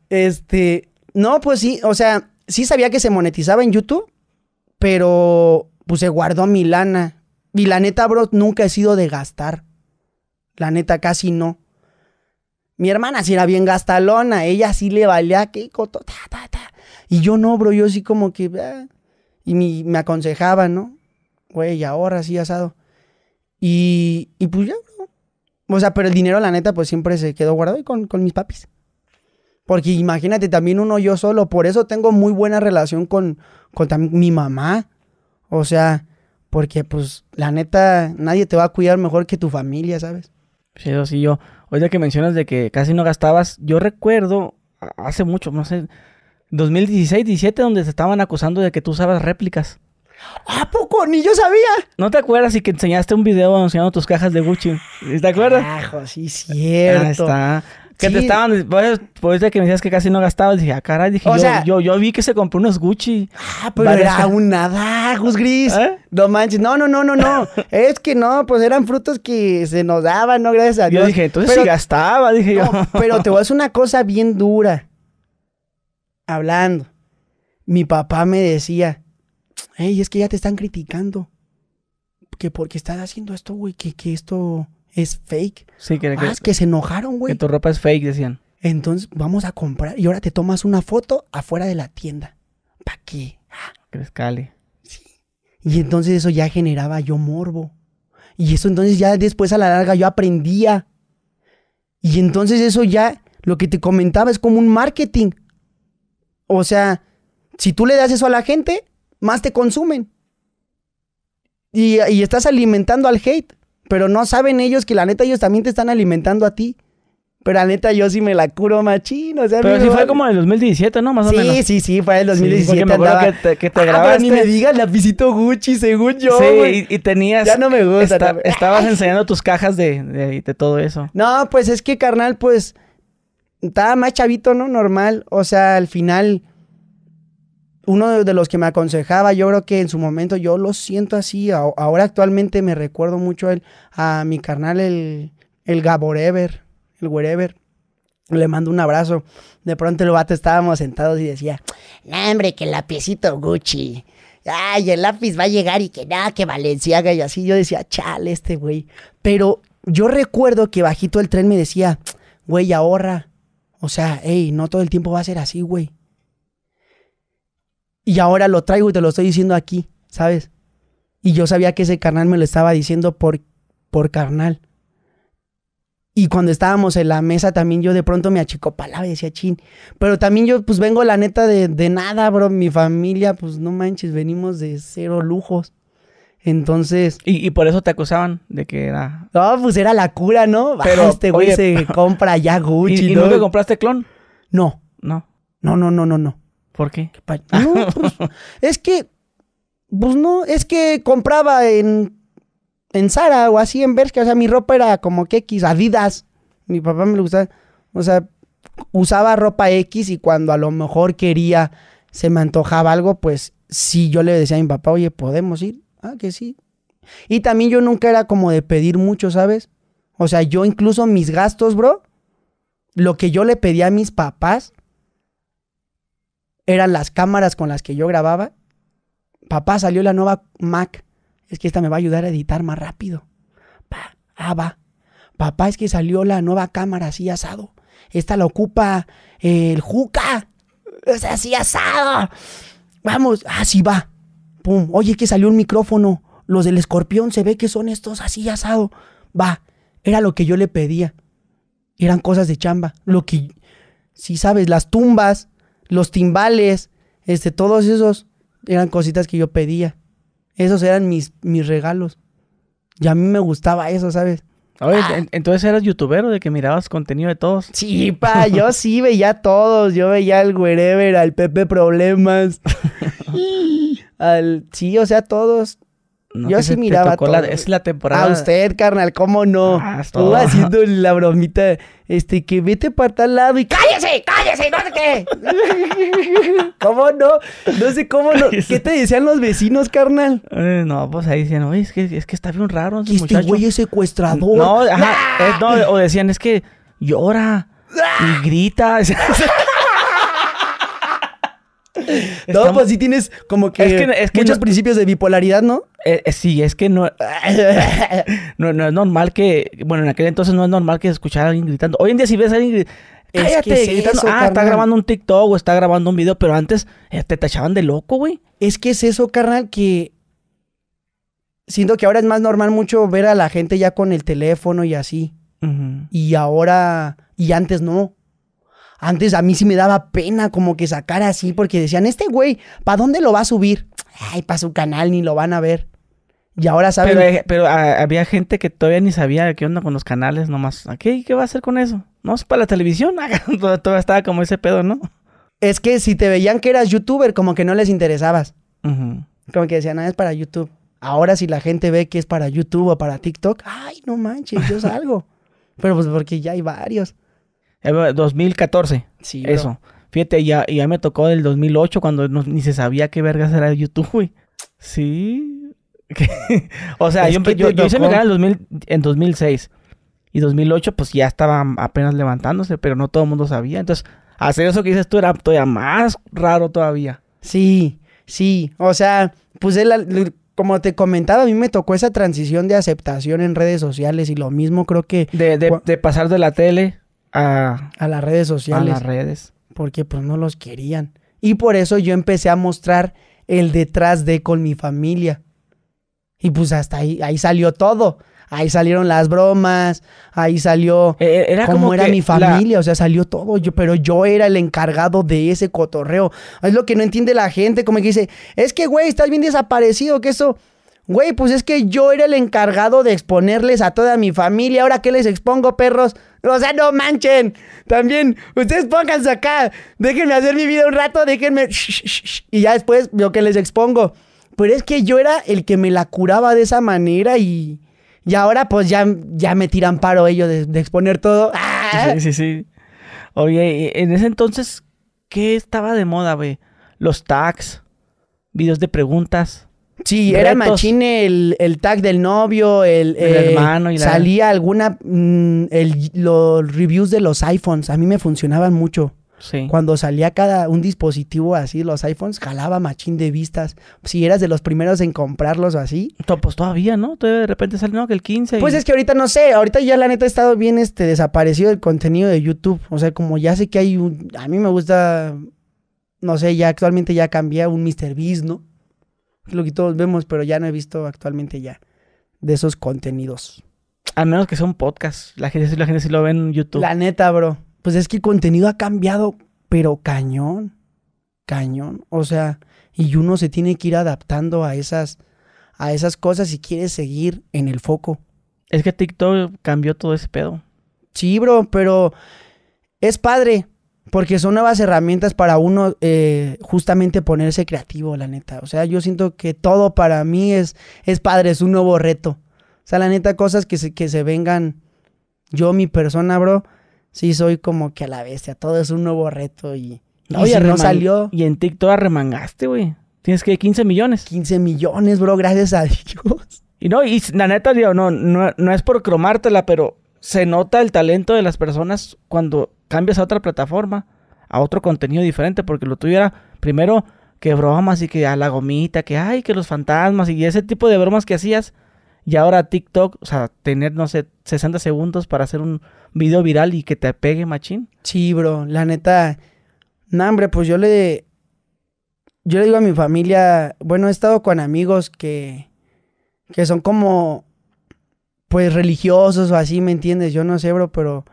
Este, no, pues sí, o sea, sí sabía que se monetizaba en YouTube, pero pues se guardó mi lana. Y la neta, bro, nunca he sido de gastar. La neta, casi no. Mi hermana sí era bien gastalona, ella sí le valía que coto, ta, ta, ta. Y yo no, bro, yo sí como que. Ah". y me aconsejaba, ¿no? Güey, ahora sí asado. Y, y pues ya, bro. O sea, pero el dinero, la neta, pues siempre se quedó guardado y con, con mis papis. Porque imagínate, también uno yo solo. Por eso tengo muy buena relación con, con mi mamá. O sea, porque pues la neta, nadie te va a cuidar mejor que tu familia, ¿sabes? Sí, eso sí, yo. Oye, que mencionas de que casi no gastabas. Yo recuerdo hace mucho, no sé, 2016, 17, donde se estaban acusando de que tú usabas réplicas. ¿A poco? Ni yo sabía. ¿No te acuerdas y que enseñaste un video anunciando tus cajas de Gucci? ¿Te acuerdas? Ajo, sí, cierto. Ah, está. Que te estaban, Por eso de que me decías que casi no gastabas, dije, ah, caray, dije, yo, yo, vi que se compró unos Gucci. Ah, pero era un nada, Gris. ¿Eh? No manches, no, no, no, no, no. es que no, pues eran frutos que se nos daban, no, gracias a Dios. Yo dije, entonces si gastaba, dije yo. pero te voy a hacer una cosa bien dura. Hablando. Mi papá me decía, hey, es que ya te están criticando. Que porque estás haciendo esto, güey, que, que esto es fake. Sí, que, ah, es que se enojaron, güey. Que tu ropa es fake, decían. Entonces vamos a comprar y ahora te tomas una foto afuera de la tienda. ¿Para qué? Ah. Sí. Y entonces eso ya generaba yo morbo. Y eso entonces ya después a la larga yo aprendía. Y entonces eso ya, lo que te comentaba es como un marketing. O sea, si tú le das eso a la gente, más te consumen. Y, y estás alimentando al hate. Pero no saben ellos que la neta ellos también te están alimentando a ti. Pero la neta, yo sí me la curo machín. O sea, pero sí si fue como en el 2017, ¿no? Más sí, o menos. Sí, sí, sí, fue en el 2017. Sí, me que te, grabas. ah, ni me digas la visito Gucci, según yo. Sí, y, tenías. Ya no me gusta. Estabas enseñando tus cajas de, de, todo eso. No, pues es que, carnal, pues. Estaba más chavito, ¿no? Normal. O sea, al final uno de los que me aconsejaba, yo creo que en su momento yo lo siento así, ahora actualmente me recuerdo mucho a mi carnal, el, el Gaborever, el Wherever. Le mando un abrazo. De pronto el vato estábamos sentados y decía, no, hombre, que el lapicito Gucci. Ay, el lápiz va a llegar y que nada, que Valenciaga y así. Yo decía, chale, este güey. Pero yo recuerdo que bajito el tren me decía, güey, ahorra. O sea, hey, no todo el tiempo va a ser así, güey. Y ahora lo traigo y te lo estoy diciendo aquí, ¿sabes? Y yo sabía que ese carnal me lo estaba diciendo por, por carnal. Y cuando estábamos en la mesa también yo de pronto me achicó palabra y decía chin. Pero también yo pues vengo la neta de, nada, bro. Mi familia pues no manches, venimos de cero lujos. Entonces... ¿Y, por eso te acusaban de que era...? No, pues era la cura, ¿no? Pero, ah, este güey se compra ya Gucci, ¿Y, ¿Y nunca compraste clon? No. No. No, no, no, no, no. ¿Por qué? Pues, es que, pues no, es que compraba en, en Zara o así en Bershka. O sea, mi ropa era como que X, Adidas. Mi papá me lo gustaba. O sea, usaba ropa X y cuando a lo mejor quería, se me antojaba algo, pues sí, yo le decía a mi papá, oye, ¿podemos ir? Ah, que sí. Y también yo nunca era como de pedir mucho, ¿sabes? O sea, yo incluso mis gastos, bro, lo que yo le pedía a mis papás, eran las cámaras con las que yo grababa. Papá, salió la nueva Mac. Es que esta me va a ayudar a editar más rápido. ah, va. Papá, es que salió la nueva cámara así asado. Esta la ocupa eh, el Juca. Es así asado. Vamos, así ah, va. Pum. Oye, que salió un micrófono. Los del escorpión se ve que son estos así asado. Va. Era lo que yo le pedía. Eran cosas de chamba. Lo que. Si sabes, las tumbas los timbales, este, todos esos eran cositas que yo pedía. Esos eran mis, mis regalos. Y a mí me gustaba eso, ¿sabes? Ah. entonces eras O de que mirabas contenido de todos. Sí, pa, yo sí veía a todos. Yo veía al Wherever, al Pepe Problemas, al. Sí, o sea, todos yo sí miraba todo. es la temporada. A usted, carnal, ¿cómo no? Ah, Tú haciendo la bromita, este, que vete para tal lado y cállese, cállese, no sé qué. ¿Cómo no? No sé cómo no. ¿Qué te decían los vecinos, carnal? Eh, no, pues ahí decían, oye, es que, es que está bien raro. Ese este güey es secuestrador. No, ajá, no, o decían, es que llora y grita. No, pues sí tienes como que, muchos principios de bipolaridad, ¿no? Eh, eh, sí, es que no... no, es normal que, bueno, en aquel entonces no es normal que escuchara a alguien gritando. Hoy en día si ves a alguien cállate, ah, está grabando un TikTok o está grabando un video, pero antes eh, te tachaban de loco, güey. Es que es eso, carnal, que siento que ahora es más normal mucho ver a la gente ya con el teléfono y así. Y ahora, y antes no. Antes a mí sí me daba pena como que sacar así porque decían, este güey, ¿para dónde lo va a subir? Ay, para su canal ni lo van a ver. Y ahora saben... Pero, eh, ah, había gente que todavía ni sabía qué onda con los canales nomás. ¿Qué, qué va a hacer con eso? No, es para la televisión. Ah, Todo estaba como ese pedo, ¿no? Es que si te veían que eras youtuber, como que no les interesabas. Como que decían, nada ah, es para YouTube. Ahora si la gente ve que es para YouTube o para TikTok, ay, no manches, yo salgo. pero pues porque ya hay varios. 2014. Eh, sí, Eso. Fíjate, ya, ya me tocó del 2008 cuando ni se sabía qué vergas era YouTube, güey. Sí. o sea, yo, yo, hice mi canal en, 2006. Y 2008, pues ya estaba apenas levantándose, pero no todo el mundo sabía. Entonces, hacer eso que dices tú era todavía más raro todavía. Sí, sí. O sea, pues él, como te comentaba, a mí me tocó esa transición de aceptación en redes sociales y lo mismo creo que... de pasar de la tele a, las redes sociales. A las redes. Porque pues no los querían. Y por eso yo empecé a mostrar el detrás de con mi familia. Y pues hasta ahí, ahí salió todo. Ahí salieron las bromas, ahí salió e, e, era como era mi familia, o sea, salió todo, pero yo era el encargado de ese cotorreo. Es lo que no entiende la gente, como que dice, es que, güey, estás bien desaparecido, que eso... Güey, pues es que yo era el encargado de exponerles a toda mi familia. Ahora qué les expongo, perros. O sea, no manchen. También, ustedes pónganse acá. Déjenme hacer mi vida un rato, déjenme. Y ya después veo que les expongo. Pero es que yo era el que me la curaba de esa manera y. Y ahora, pues ya, ya me tiran paro ellos de, exponer todo. Ah. Sí, sí, sí. Oye, en ese entonces, ¿qué estaba de moda, güey? Los tags, videos de preguntas. Sí, era Machine el, tag del novio, el, eh, hermano y la... Salía alguna... Mm, los reviews de los iPhones, a mí me funcionaban mucho. Sí. Cuando salía cada un dispositivo así, los iPhones, jalaba machín de vistas. Si eras de los primeros en comprarlos o así. Pues todavía, ¿no? Todavía de repente salió que el 15. Pues es que ahorita no sé, ahorita ya la neta ha estado bien este, desaparecido el contenido de YouTube. O sea, como ya sé que hay un... A mí me gusta, no sé, ya actualmente ya cambié a un MrBeast, ¿no? Es lo que todos vemos, pero ya no he visto actualmente ya de esos contenidos. al menos que son podcasts. podcast. La gente, la sí lo ve en YouTube. La neta, bro. Pues es que el contenido ha cambiado, pero cañón. Cañón. O sea, y uno se tiene que ir adaptando a esas, a esas cosas si quiere seguir en el foco. Es que TikTok cambió todo ese pedo. Sí, bro, pero es padre. Porque son nuevas herramientas para uno eh, justamente ponerse creativo, la neta. O sea, yo siento que todo para mí es, es padre, es un nuevo reto. O sea, la neta, cosas que se, que se vengan yo, mi persona, bro, sí soy como que a la bestia. Todo es un nuevo reto y... No, y salió. Y en TikTok arremangaste, güey. Tienes que 15 millones. 15 millones, bro, gracias a Dios. Y no, y la neta, digo, no, no, no es por cromártela, pero se nota el talento de las personas cuando cambias a otra plataforma, a otro contenido diferente, porque lo tuyo era primero que bromas y que a la gomita, que ay, que los fantasmas y ese tipo de bromas que hacías. Y ahora TikTok, o sea, tener, no sé, 60 segundos para hacer un video viral y que te pegue machín. Sí, bro, la neta. no hombre, pues yo le. Yo le digo a mi familia, bueno, he estado con amigos que. que son como. pues religiosos o así, ¿me entiendes? Yo no sé, bro, pero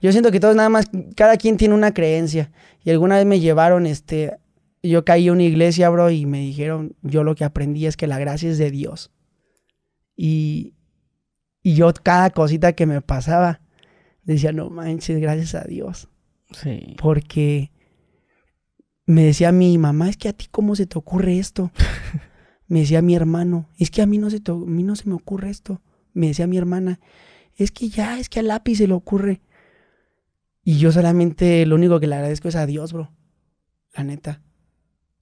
yo siento que todos nada más, cada quien tiene una creencia. Y alguna vez me llevaron, este, yo caí a una iglesia, bro, y me dijeron, yo lo que aprendí es que la gracia es de Dios. Y, yo cada cosita que me pasaba, decía, no manches, gracias a Dios. Sí. Porque me decía mi mamá, es que a ti cómo se te ocurre esto. me decía mi hermano, es que a mí no se, te, mí no se me ocurre esto. Me decía mi hermana, es que ya, es que al lápiz se le ocurre. Y yo solamente lo único que le agradezco es a Dios, bro. La neta.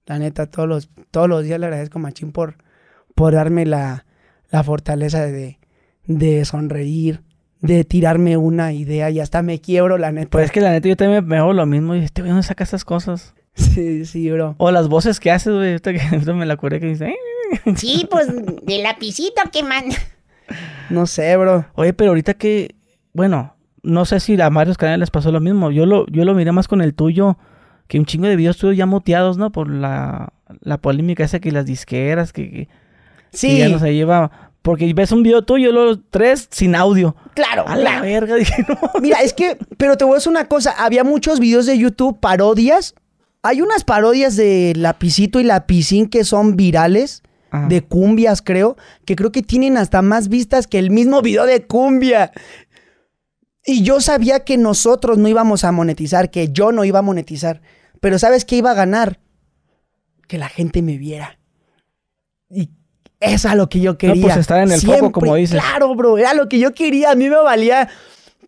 La neta, todos los, todos los días le agradezco a Machín por, por darme la, la fortaleza de, de sonreír, de tirarme una idea y hasta me quiebro, la neta. Pues es que la neta yo también me hago lo mismo y este güey saca esas cosas. Sí, sí, bro. O las voces que haces, güey. ahorita me la curé que dice. Eh". Sí, pues de lapicito que man. No sé, bro. Oye, pero ahorita que. Bueno, no sé si a varios canales les pasó lo mismo. Yo lo, yo lo miré más con el tuyo, que un chingo de videos tuyos ya muteados, ¿no? Por la, la polémica esa que las disqueras, que, sí. ya no se lleva. Porque ves un video tuyo, los tres sin audio. Claro. A la verga, Mira, es que, pero te voy a decir una cosa. Había muchos videos de YouTube, parodias. Hay unas parodias de Lapicito y Lapicín que son virales. Ah. de cumbias, creo, que creo que tienen hasta más vistas que el mismo video de cumbia. Y yo sabía que nosotros no íbamos a monetizar, que yo no iba a monetizar. Pero ¿sabes qué iba a ganar? Que la gente me viera. Y eso es lo que yo pues, quería. pues estar en el foco, como dices. Claro, bro, era lo que yo quería. A mí me valía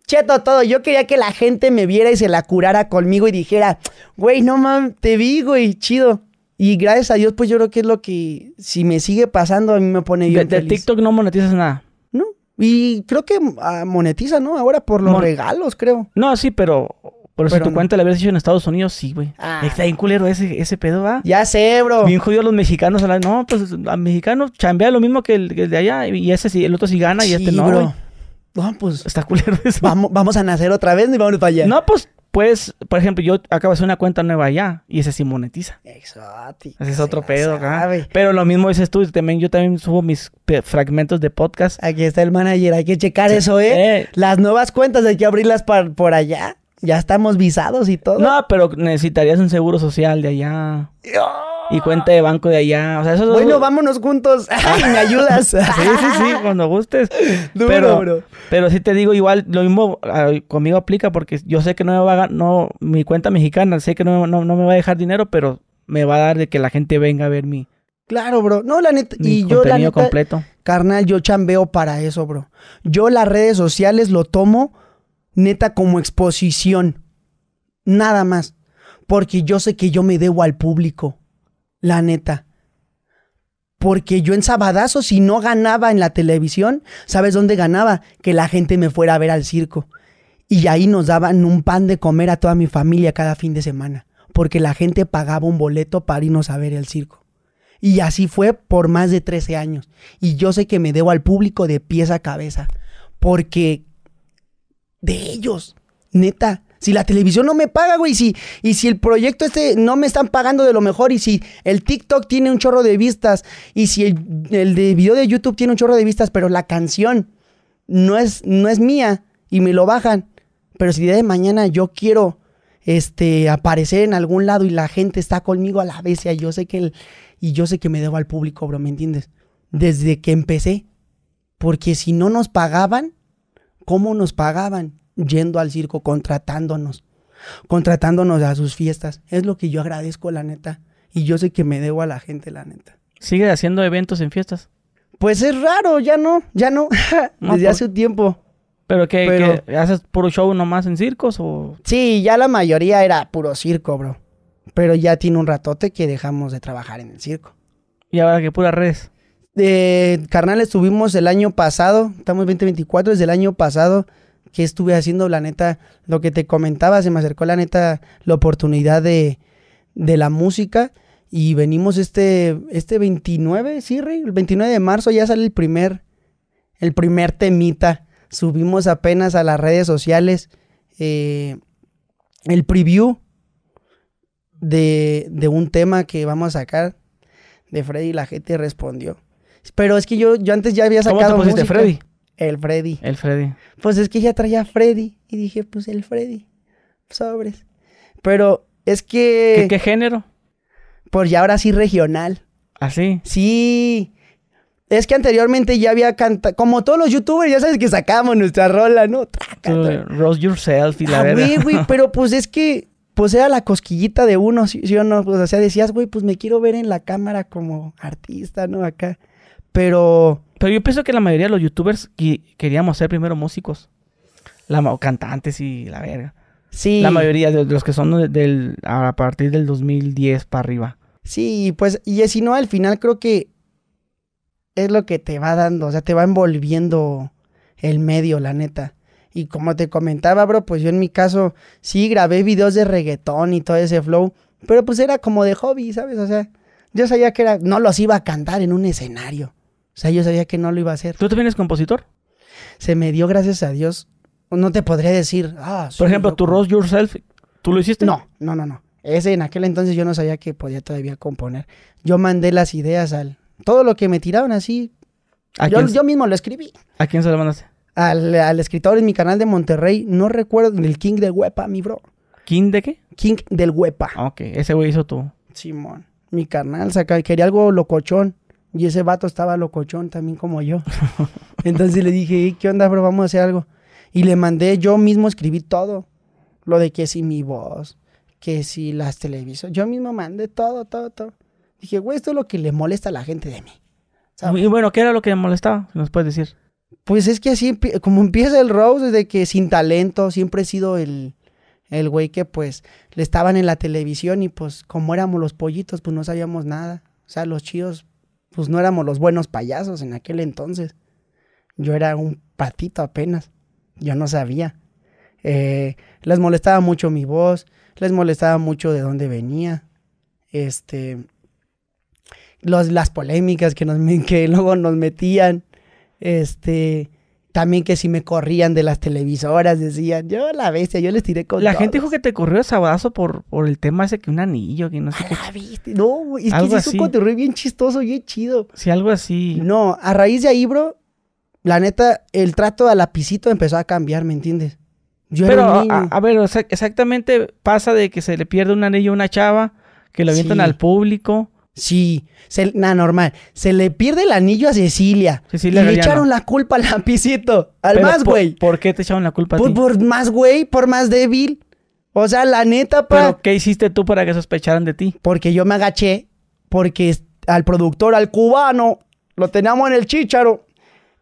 cheto todo. Yo quería que la gente me viera y se la curara conmigo y dijera, güey, no mames, te vi, güey, chido. Y gracias a Dios, pues yo creo que es lo que, si me sigue pasando, a mí me pone bien. De, TikTok no monetizas nada. Y creo que ah, monetiza, ¿no? Ahora por los regalos, creo. No, sí, pero. por eso si tu cuenta la habías hecho en Estados Unidos, sí, güey. Ah. Está bien culero ese, ese pedo, ¿va? Ya sé, bro. Bien jodido a los mexicanos. No, pues a mexicanos chambea lo mismo que el, de allá. Y ese sí, el otro sí gana y este no, Güey. No, pues. Está culero eso. Vamos, a nacer otra vez y vamos para allá. No, pues pues, por ejemplo, yo acabo de hacer una cuenta nueva allá y ese sí monetiza. Exótico. Ese es otro pedo acá. Pero lo mismo dices tú, también, yo también subo mis fragmentos de podcast. Aquí está el manager, hay que checar eso, ¿eh? ¿eh? Las nuevas cuentas hay que abrirlas por allá. Ya estamos visados y todo. No, pero necesitarías un seguro social de allá y cuenta de banco de allá. bueno, vámonos juntos. me ayudas. sí, sí, sí, cuando gustes. pero, pero sí te digo, igual lo mismo ah, conmigo aplica porque yo sé que no me va a no, mi cuenta mexicana, sé que no, no, me va a dejar dinero, pero me va a dar de que la gente venga a ver mi. Claro, bro. No, la neta. y yo, la neta, completo. Carnal, yo chambeo para eso, bro. Yo las redes sociales lo tomo neta como exposición. Nada más. Porque yo sé que yo me debo al público la neta. Porque yo en sabadazo, si no ganaba en la televisión, ¿sabes dónde ganaba? Que la gente me fuera a ver al circo. Y ahí nos daban un pan de comer a toda mi familia cada fin de semana. Porque la gente pagaba un boleto para irnos a ver el circo. Y así fue por más de 13 años. Y yo sé que me debo al público de pies a cabeza. Porque de ellos, neta, si la televisión no me paga, güey, si, y si el proyecto este no me están pagando de lo mejor, y si el TikTok tiene un chorro de vistas, y si el, de video de YouTube tiene un chorro de vistas, pero la canción no es, no es mía y me lo bajan. Pero si día de mañana yo quiero este, aparecer en algún lado y la gente está conmigo a la vez, y yo sé que el, y yo sé que me debo al público, bro, ¿me entiendes? Desde que empecé. Porque si no nos pagaban, ¿cómo nos pagaban? yendo al circo, contratándonos, contratándonos a sus fiestas. Es lo que yo agradezco, la neta. Y yo sé que me debo a la gente, la neta. ¿Sigue haciendo eventos en fiestas? Pues es raro, ya no, ya no. Desde pues. hace un tiempo. ¿Pero qué, ¿Haces puro show nomás en circos o...? Sí, ya la mayoría era puro circo, bro. Pero ya tiene un ratote que dejamos de trabajar en el circo. ¿Y ahora qué pura redes? Eh, carnal, estuvimos el año pasado, estamos 2024, desde el año pasado que estuve haciendo? La neta, lo que te comentaba, se me acercó la neta la oportunidad de, la música. Y venimos este, este 29, ¿sí, Rey? El 29 de marzo ya sale el primer, el primer temita. Subimos apenas a las redes sociales eh, el preview de, un tema que vamos a sacar de Freddy. La gente respondió. Pero es que yo, yo antes ya había sacado. Freddy? El Freddy. El Freddy. Pues es que ya traía Freddy. Y dije, pues el Freddy. Sobres. Pero es que. ¿Qué, qué género? Pues ya ahora sí regional. ¿Ah, sí? Sí. Es que anteriormente ya había cantado. Como todos los youtubers, ya sabes que sacamos nuestra rola, ¿no? Rose yourself y la ah, verdad. güey, pero pues es que. Pues era la cosquillita de uno, ¿sí, o no? Pues, o sea, decías, güey, pues me quiero ver en la cámara como artista, ¿no? Acá. Pero pero yo pienso que la mayoría de los youtubers queríamos ser primero músicos. La, o cantantes y la verga. Sí. La mayoría de, los que son a partir del 2010 para arriba. Sí, pues, y si no, al final creo que es lo que te va dando, o sea, te va envolviendo el medio, la neta. Y como te comentaba, bro, pues yo en mi caso sí grabé videos de reggaetón y todo ese flow, pero pues era como de hobby, ¿sabes? O sea, yo sabía que era, no los iba a cantar en un escenario. O sea, yo sabía que no lo iba a hacer. ¿Tú también eres compositor? Se me dio, gracias a Dios. No te podría decir, ah, Por ejemplo, tu Rose Yourself, ¿tú lo hiciste? No, no, no, no. Ese en aquel entonces yo no sabía que podía todavía componer. Yo mandé las ideas al. Todo lo que me tiraban así. yo, mismo lo escribí. ¿A quién se lo mandaste? Al, escritor en mi canal de Monterrey. No recuerdo, el King de Huepa, mi bro. ¿King de qué? King del Huepa. Ok, ese güey hizo tú. Simón. Mi carnal, saca, quería algo locochón. Y ese vato estaba locochón también como yo. Entonces le dije, ¿qué onda, bro? Vamos a hacer algo. Y le mandé, yo mismo escribí todo. Lo de que si mi voz, que si las televisiones. Yo mismo mandé todo, todo, todo. Dije, güey, esto es lo que le molesta a la gente de mí. Y bueno, ¿qué era lo que le molestaba? Nos puedes decir. Pues es que así, como empieza el Rose, desde que sin talento, siempre he sido el, el güey que pues le estaban en la televisión y pues como éramos los pollitos, pues no sabíamos nada. O sea, los chidos pues no éramos los buenos payasos en aquel entonces. Yo era un patito apenas, yo no sabía. Eh, les molestaba mucho mi voz, les molestaba mucho de dónde venía, este, los, las polémicas que, nos, que luego nos metían, este, también que si me corrían de las televisoras, decían, yo la bestia, yo les tiré con La gente dijo que te corrió el sabadazo por, por el tema ese que un anillo, que no sé qué. No, es que si hizo un bien chistoso, bien chido. si algo así. No, a raíz de ahí, bro, la neta, el trato a lapicito empezó a cambiar, ¿me entiendes? Yo Pero, era un A, ver, exactamente pasa de que se le pierde un anillo a una chava, que lo avientan al público Sí, nada, normal. Se le pierde el anillo a Cecilia. le echaron la culpa al lapicito. Al más, güey. Por, qué te echaron la culpa a por, ti? Por más, güey, por más débil. O sea, la neta, pa. ¿Pero qué hiciste tú para que sospecharan de ti? Porque yo me agaché. Porque al productor, al cubano, lo teníamos en el chícharo.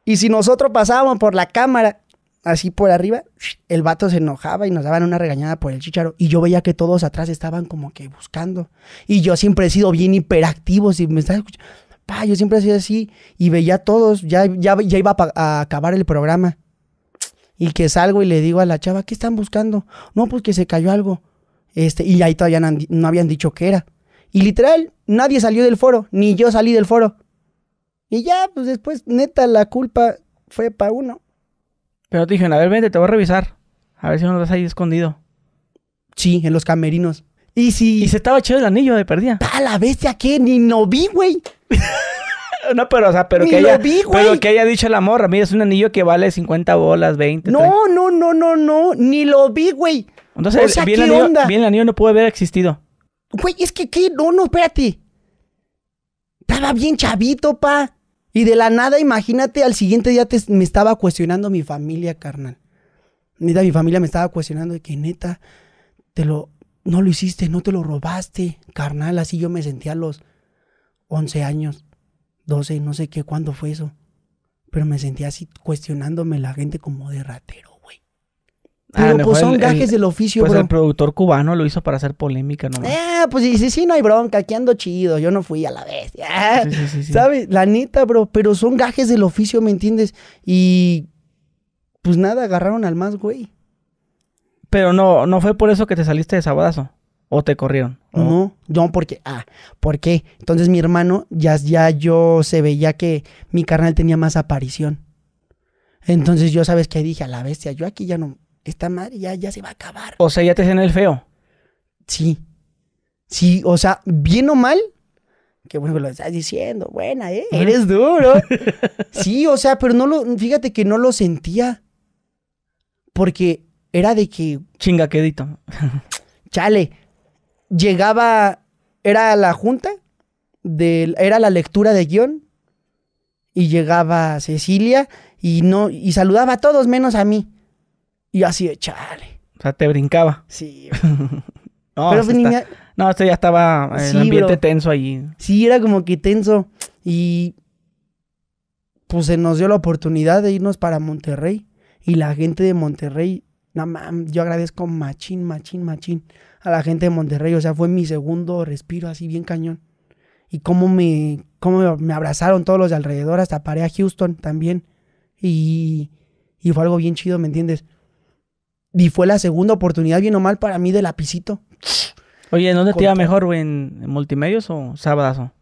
Y si nosotros pasábamos por la cámara, así por arriba, el vato se enojaba y nos daban una regañada por el chicharo. Y yo veía que todos atrás estaban como que buscando. Y yo siempre he sido bien hiperactivo, si me estás escuchando. Pa, yo siempre he sido así y veía a todos, ya, ya, iba a, acabar el programa. Y que salgo y le digo a la chava, ¿qué están buscando? No, pues que se cayó algo. Este, y ahí todavía no, no habían dicho qué era. Y literal, nadie salió del foro, ni yo salí del foro. Y ya, pues después, neta, la culpa fue para uno. Pero te dijeron, a ver, vente, te voy a revisar. A ver si no lo ves ahí escondido. Sí, en los camerinos. Y si. Y se estaba chido el anillo de perdida. ¡A la bestia que ni no vi, güey! no, pero, o sea, pero que, haya, pero que haya dicho la morra, mira, es un anillo que vale 50 bolas, 20. No, 30. no, no, no, no, ni lo vi, güey. Entonces, o el anillo, bien el anillo no puede haber existido. Güey, es que, ¿qué? No, no, espérate. Estaba bien chavito, pa. Y de la nada, imagínate, al siguiente día me estaba cuestionando mi familia, carnal. Neta, mi familia me estaba cuestionando de que neta, te lo, no lo hiciste, no te lo robaste, carnal. Así yo me sentía a los 11 años, 12, no sé qué, cuándo fue eso. Pero me sentía así cuestionándome la gente como de ratero. Ah, pero pues son gajes del oficio, pues el productor cubano lo hizo para hacer polémica ¿no? Eh, pues sí, sí, no hay bronca, aquí ando chido, yo no fui a la bestia. sí, sí, sí, ¿Sabes? La neta, bro, pero son gajes del oficio, ¿me entiendes? Y pues nada, agarraron al más, güey. Pero no, no fue por eso que te saliste de sabadazo. ¿O te corrieron? No, no, porque, ah, ¿por qué? Entonces mi hermano, ya, ya yo se veía que mi carnal tenía más aparición. Entonces yo, ¿sabes qué? Dije, a la bestia, yo aquí ya no, Está madre ya, ya se va a acabar. O sea, ya te hacen el feo. Sí. Sí, o sea, bien o mal, qué bueno que lo estás diciendo, buena, ¿eh? Eres duro. sí, o sea, pero no lo, fíjate que no lo sentía. Porque era de que... Chinga, quedito. chale, llegaba, era la junta, era la lectura de guión, y llegaba Cecilia y, no, y saludaba a todos menos a mí. Y así de chale. O sea, te brincaba. Sí. no, Pero pues, no, esto ya estaba el ambiente tenso ahí. Sí, era como que tenso. Y pues se nos dio la oportunidad de irnos para Monterrey. Y la gente de Monterrey, no mames yo agradezco machín, machín, machín a la gente de Monterrey. O sea, fue mi segundo respiro así bien cañón. Y cómo me, cómo me abrazaron todos los de alrededor, hasta paré a Houston también. Y, y fue algo bien chido, ¿me entiendes? Y fue la segunda oportunidad, bien o mal, para mí de lapicito. Oye, ¿en dónde te iba mejor, güey? ¿En, multimedios o sabadazo?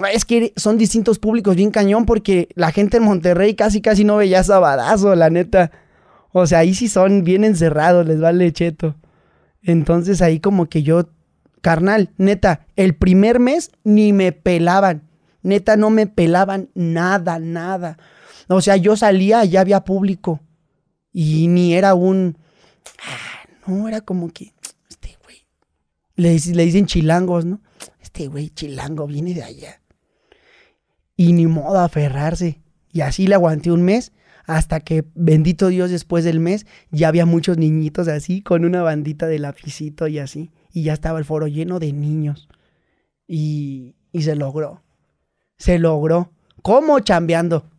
Ah, es que son distintos públicos, bien cañón, porque la gente en Monterrey casi casi no veía sabadazo, la neta. O sea, ahí sí son bien encerrados, les va el lecheto. Entonces ahí como que yo, carnal, neta, el primer mes ni me pelaban. Neta, no me pelaban nada, nada. O sea, yo salía ya había público. Y ni era un, Ah, no, era como que, este güey. Le, dicen chilangos, ¿no? Este güey chilango viene de allá. Y ni modo aferrarse. Y así le aguanté un mes hasta que, bendito Dios, después del mes ya había muchos niñitos así, con una bandita de lapicito y así. Y ya estaba el foro lleno de niños. Y, y se logró. Se logró. ¿Cómo? Chambeando.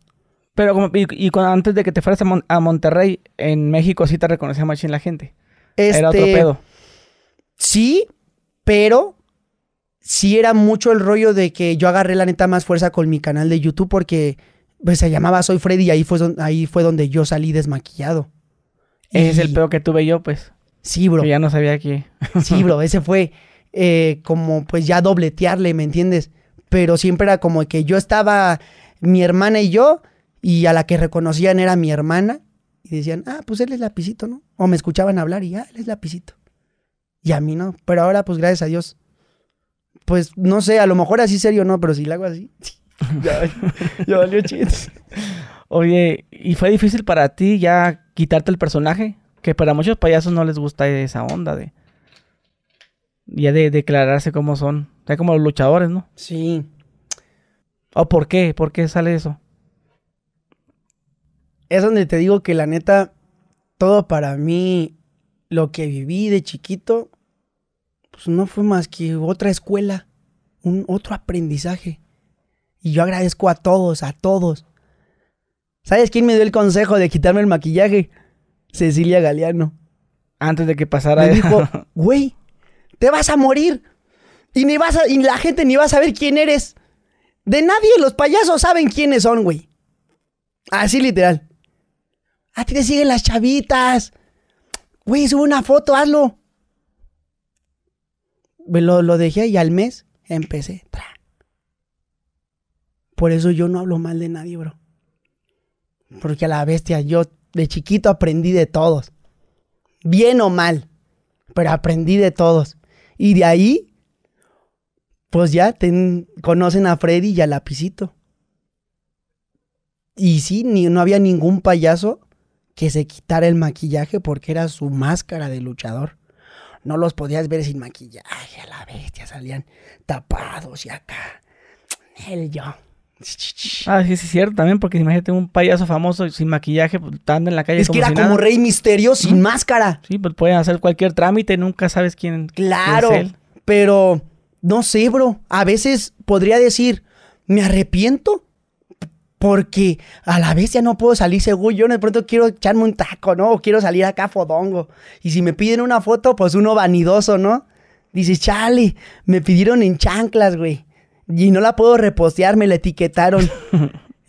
Pero como, y, antes de que te fueras a, Monterrey, en México sí te reconocía más bien la gente. era otro este, pedo. Sí, pero sí era mucho el rollo de que yo agarré la neta más fuerza con mi canal de YouTube porque pues, se llamaba Soy Freddy y ahí fue, donde, ahí fue donde yo salí desmaquillado. Ese es el pedo que tuve yo, pues. Sí, bro. Que ya no sabía que... sí, bro, ese fue eh, como pues ya dobletearle, ¿me entiendes? Pero siempre era como que yo estaba, mi hermana y yo y a la que reconocían era mi hermana y decían, ah, pues él es lapicito, ¿no? O me escuchaban hablar y, ah, él es lapicito. Y a mí no, pero ahora pues gracias a Dios, pues no sé, a lo mejor así serio no, pero si lo hago así, ya, ya valió chido. Oye, ¿y fue difícil para ti ya quitarte el personaje? Que para muchos payasos no les gusta esa onda de... Ya de declararse como son. O sea, como los luchadores, ¿no? Sí. ¿O por qué? ¿Por qué sale eso? es donde te digo que la neta, todo para mí, lo que viví de chiquito, pues no fue más que otra escuela, un otro aprendizaje. Y yo agradezco a todos, a todos. ¿Sabes quién me dio el consejo de quitarme el maquillaje? Cecilia Galeano. Antes de que pasara eso. güey, te vas a morir. Y ni vas y la gente ni va a saber quién eres. De nadie los payasos saben quiénes son, güey. Así literal. A ti te siguen las chavitas. Güey, sube una foto, hazlo. Lo, lo dejé y al mes empecé. Por eso yo no hablo mal de nadie, bro. Porque a la bestia, yo de chiquito aprendí de todos. Bien o mal, pero aprendí de todos. Y de ahí, pues ya conocen a Freddy y a Lapicito. Y sí, ni, no había ningún payaso que se quitara el maquillaje porque era su máscara de luchador. No los podías ver sin maquillaje, a la bestia, salían tapados y acá. El yo. Ah, sí, sí, cierto también, porque imagínate un payaso famoso sin maquillaje, andando pues, en la calle. Es que era como Rey Misterio sin máscara. Sí, pues pueden hacer cualquier trámite, nunca sabes quién, claro, es él. Pero, no sé, bro. A veces podría decir, me arrepiento porque a la vez ya no puedo salir seguro. Yo de pronto quiero echarme un taco, ¿no? O quiero salir acá fodongo. Y si me piden una foto, pues uno vanidoso, ¿no? Dices, Charlie, me pidieron en chanclas, güey. Y no la puedo repostear, me la etiquetaron.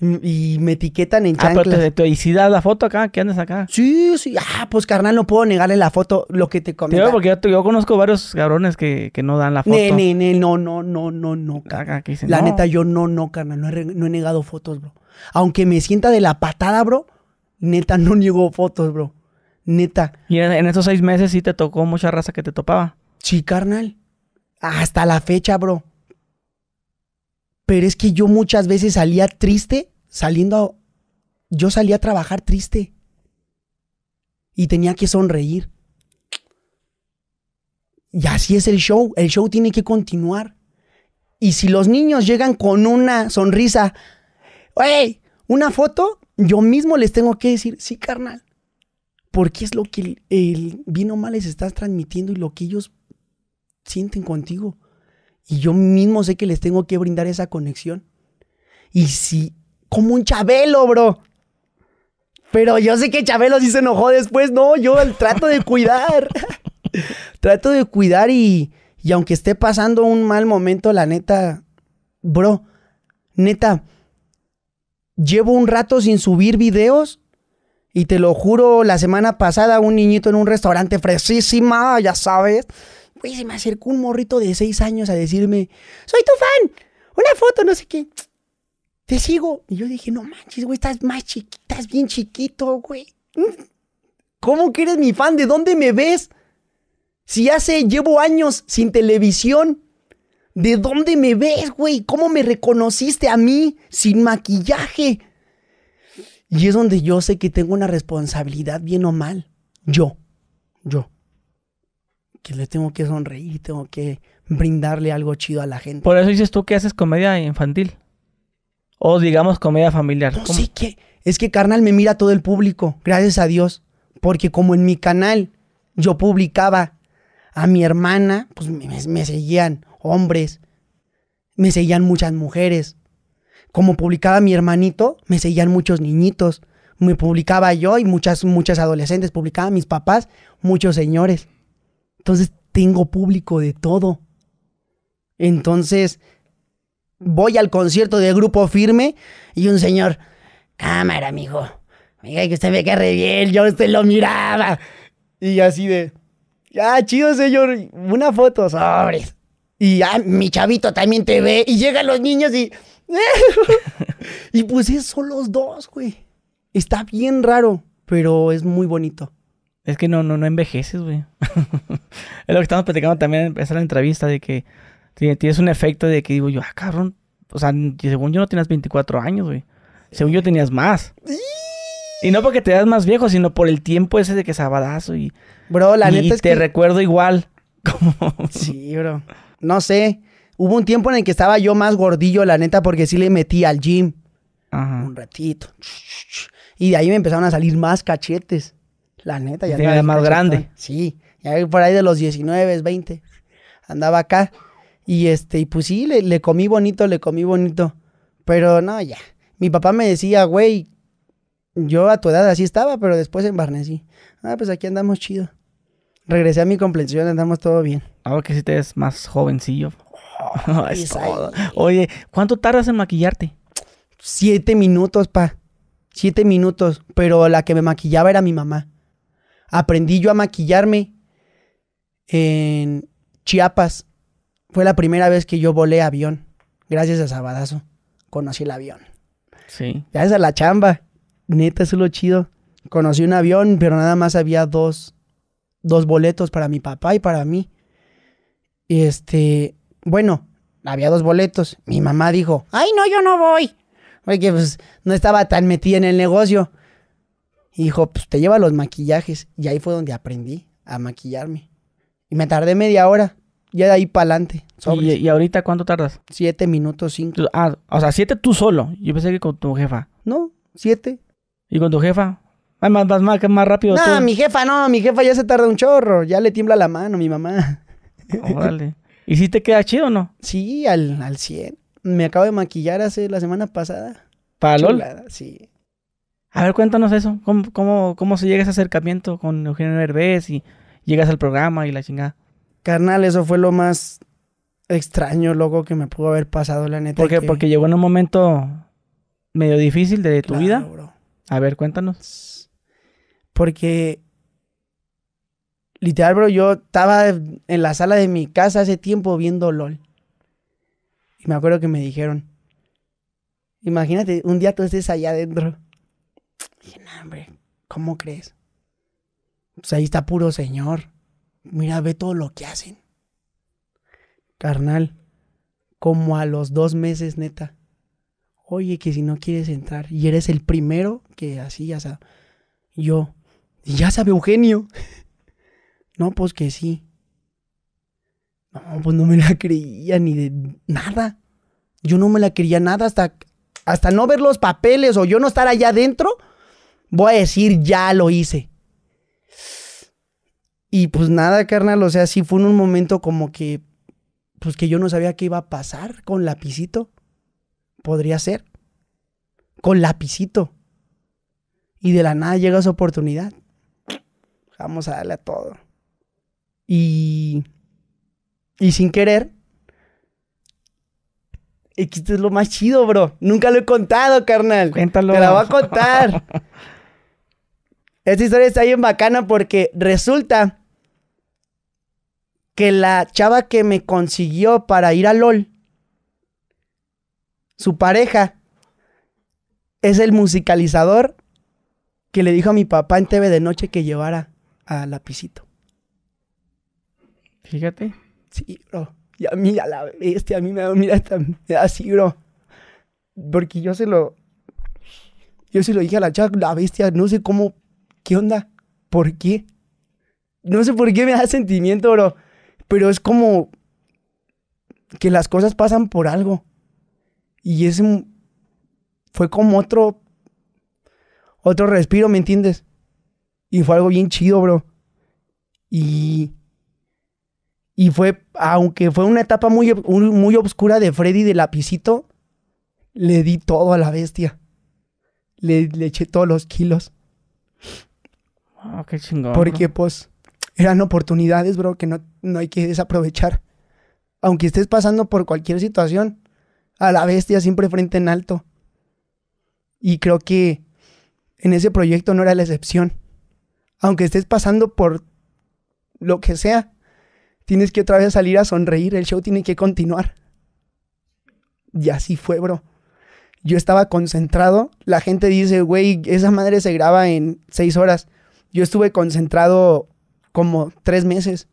Mm, y me etiquetan en chanclas. Ah, pero y si das la foto acá, ¿qué andas acá? Sí, sí, ah, pues carnal, no puedo negarle la foto, lo que te comento. porque yo, conozco varios cabrones que, no dan la foto. Nene, no, no, no, no, no. Ah, ah, la neta, yo no, no, carnal, no he negado fotos, bro. Aunque me sienta de la patada, bro, neta, no niego fotos, bro. Neta. ¿Y en esos seis meses sí te tocó mucha raza que te topaba? Sí, carnal. Hasta la fecha, bro. Pero es que yo muchas veces salía triste, saliendo... Yo salía a trabajar triste. Y tenía que sonreír. Y así es el show. El show tiene que continuar. Y si los niños llegan con una sonrisa Oye, una foto, yo mismo les tengo que decir, sí, carnal. Porque es lo que el, vino mal les estás transmitiendo y lo que ellos sienten contigo. Y yo mismo sé que les tengo que brindar esa conexión. Y si, como un Chabelo, bro. Pero yo sé que Chabelo sí se enojó después. No, yo trato de cuidar. trato de cuidar y, y aunque esté pasando un mal momento, la neta, bro, neta, llevo un rato sin subir videos. Y te lo juro, la semana pasada un niñito en un restaurante fresísima, ya sabes. Güey, se me acercó un morrito de seis años a decirme, soy tu fan, una foto, no sé qué. Te sigo. Y yo dije, no manches, güey, estás más chiquita, estás bien chiquito, güey. ¿Cómo que eres mi fan? ¿De dónde me ves? Si hace, llevo años sin televisión. ¿De dónde me ves, güey? ¿Cómo me reconociste a mí sin maquillaje? Y es donde yo sé que tengo una responsabilidad, bien o mal. Yo, yo. Que le tengo que sonreír, tengo que brindarle algo chido a la gente. Por eso dices tú que haces comedia infantil. O digamos comedia familiar. No, sí que. Es que, carnal, me mira todo el público, gracias a Dios. Porque como en mi canal yo publicaba a mi hermana, pues me seguían hombres, me seguían muchas mujeres. Como publicaba mi hermanito, me seguían muchos niñitos. Me publicaba yo y muchas, muchas adolescentes, publicaba mis papás, muchos señores. Entonces tengo público de todo. Entonces voy al concierto de grupo firme y un señor, cámara, amigo. Mira que usted me que re bien, yo usted lo miraba. Y así de, ah, chido, señor, una foto, sobres. Y ah, mi chavito también te ve. Y llegan los niños y. y pues son los dos, güey. Está bien raro, pero es muy bonito. Es que no, no, no envejeces, güey. es lo que estamos platicando también en la entrevista de que tienes un efecto de que digo yo, ah, cabrón. O sea, según yo no tenías 24 años, güey. Según yo tenías más. Y no porque te das más viejo, sino por el tiempo ese de que sabadazo y. Bro, la neta es te recuerdo igual. Sí, bro no sé. Hubo un tiempo en el que estaba yo más gordillo, la neta, porque sí le metí al gym. Ajá. Un ratito. Y de ahí me empezaron a salir más cachetes. La neta, ya era más grande. Sí, ya por ahí de los 19, 20. Andaba acá. Y este, y pues sí, le, comí bonito, le comí bonito. Pero no, ya. Mi papá me decía, güey, yo a tu edad así estaba, pero después embarnecí. Ah, pues aquí andamos chido. Regresé a mi comprensión. andamos todo bien. Ahora que si te ves más jovencillo. Oye, ¿cuánto tardas en maquillarte? Siete minutos, pa. Siete minutos. Pero la que me maquillaba era mi mamá. Aprendí yo a maquillarme en Chiapas. Fue la primera vez que yo volé avión. Gracias a Sabadazo. Conocí el avión. Sí. Gracias a la chamba. Neta, es lo chido. Conocí un avión, pero nada más había dos dos boletos para mi papá y para mí. Y este, bueno, había dos boletos. Mi mamá dijo, ay, no, yo no voy. Porque pues no estaba tan metida en el negocio. Y dijo, pues te lleva los maquillajes. Y ahí fue donde aprendí a maquillarme. Y me tardé media hora. Ya de ahí para adelante. ¿Y, ¿Y, ahorita cuánto tardas? Siete minutos cinco. Ah, o sea, siete tú solo. Yo pensé que con tu jefa. No, siete. ¿Y con tu jefa? Ay, más, más, que más rápido. No, mi jefa, no, mi jefa ya se tarda un chorro. Ya le tiembla la mano, mi mamá. Órale. Oh, ¿Y si te queda chido o no? Sí, al, al 100. Me acabo de maquillar hace la semana pasada. ¿Para LOL? Sí. A ver, cuéntanos eso. ¿Cómo, se llega ese acercamiento con Eugenio Herbés y llegas al programa y la chingada? Carnal, eso fue lo más extraño, loco, que me pudo haber pasado, la neta. ¿Por Porque llegó en un momento medio difícil de tu vida. A ver, cuéntanos. Porque, literal, bro, yo estaba en la sala de mi casa hace tiempo viendo LOL. Y me acuerdo que me dijeron, imagínate, un día tú estés allá adentro. dije, hombre, ¿cómo crees? Pues ahí está puro señor. Mira, ve todo lo que hacen. Carnal, como a los dos meses, neta. Oye, que si no quieres entrar y eres el primero que así, o sea, yo, y ya sabe Eugenio. No, pues que sí. No, pues no me la creía ni de nada. Yo no me la creía nada hasta, hasta no ver los papeles o yo no estar allá adentro. Voy a decir, ya lo hice. Y pues nada, carnal, o sea, sí fue en un momento como que, pues que yo no sabía qué iba a pasar con lapicito. Podría ser. Con lapicito. Y de la nada llega esa oportunidad vamos a darle a todo. Y, y sin querer, esto es lo más chido, bro. Nunca lo he contado, carnal. Cuéntalo. Te la voy a contar. Esta historia está bien bacana porque resulta que la chava que me consiguió para ir a LOL, su pareja, es el musicalizador que le dijo a mi papá en TV de noche que llevara a lapicito. Fíjate. Sí, bro. Y a mí, a la bestia, a mí me da, mira, así, bro. Porque yo se lo. Yo se lo dije a la chac, la bestia, no sé cómo. ¿Qué onda? ¿Por qué? No sé por qué me da sentimiento, bro. Pero es como. Que las cosas pasan por algo. Y es Fue como otro. Otro respiro, ¿me entiendes? Y fue algo bien chido, bro. Y. Y fue, aunque fue una etapa muy, muy oscura de Freddy de Lapicito, le di todo a la bestia. Le, le eché todos los kilos. Ah, qué chingón. Porque, pues, eran oportunidades, bro, que no, no hay que desaprovechar. Aunque estés pasando por cualquier situación, a la bestia siempre frente en alto. Y creo que en ese proyecto no era la excepción aunque estés pasando por lo que sea, tienes que otra vez salir a sonreír, el show tiene que continuar. Y así fue, bro. Yo estaba concentrado, la gente dice, güey, esa madre se graba en seis horas. Yo estuve concentrado como tres meses.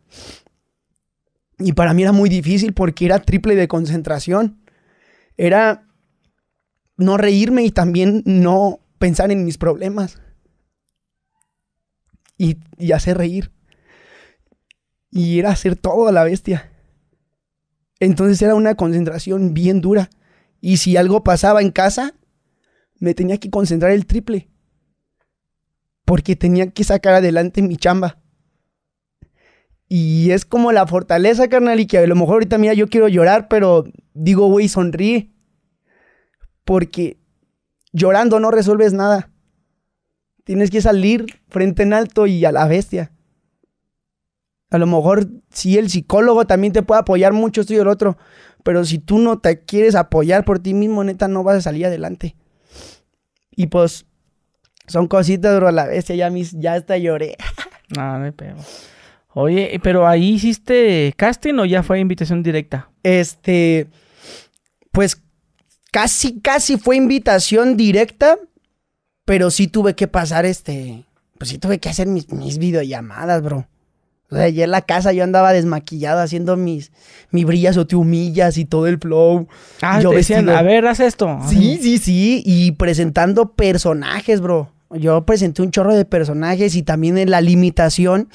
Y para mí era muy difícil porque era triple de concentración. Era no reírme y también no pensar en mis problemas y, hacer reír. Y era hacer todo a la bestia. Entonces era una concentración bien dura. Y si algo pasaba en casa, me tenía que concentrar el triple. Porque tenía que sacar adelante mi chamba. Y es como la fortaleza, carnal, y que a lo mejor ahorita, mira, yo quiero llorar, pero digo, güey, sonríe. Porque llorando no resuelves nada. Tienes que salir frente en alto y a la bestia. A lo mejor si el psicólogo también te puede apoyar mucho esto y el otro, pero si tú no te quieres apoyar por ti mismo, neta, no vas a salir adelante. Y pues son cositas, bro, a la bestia ya, mis, ya hasta lloré. no, no pego. Oye, pero ahí hiciste casting o ya fue invitación directa? Este, pues casi, casi fue invitación directa, pero sí tuve que pasar este. Pues sí tuve que hacer mis, mis videollamadas, bro. O sea, ayer en la casa yo andaba desmaquillado haciendo mis mi brillas o te humillas y todo el flow. Ah, yo decían, a ver, haz esto. Sí, sí, sí. Y presentando personajes, bro. Yo presenté un chorro de personajes y también en la limitación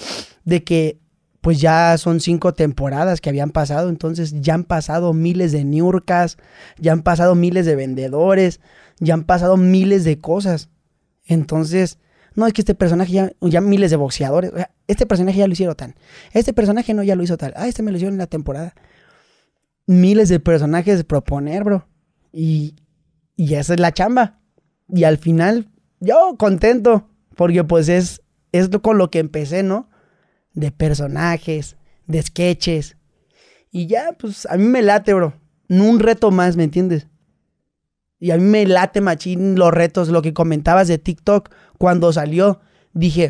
de que pues ya son cinco temporadas que habían pasado, entonces ya han pasado miles de niurcas, ya han pasado miles de vendedores, ya han pasado miles de cosas. Entonces, no es que este personaje ya, ya miles de boxeadores, este personaje ya lo hicieron tan, este personaje no ya lo hizo tal, ah, este me lo hicieron en la temporada. Miles de personajes de proponer, bro. Y, y esa es la chamba. Y al final, yo contento, porque pues es, es con lo que empecé, ¿no? De personajes, de sketches. Y ya, pues a mí me late, bro. Un reto más, ¿me entiendes? Y a mí me late machín los retos, lo que comentabas de TikTok cuando salió. Dije,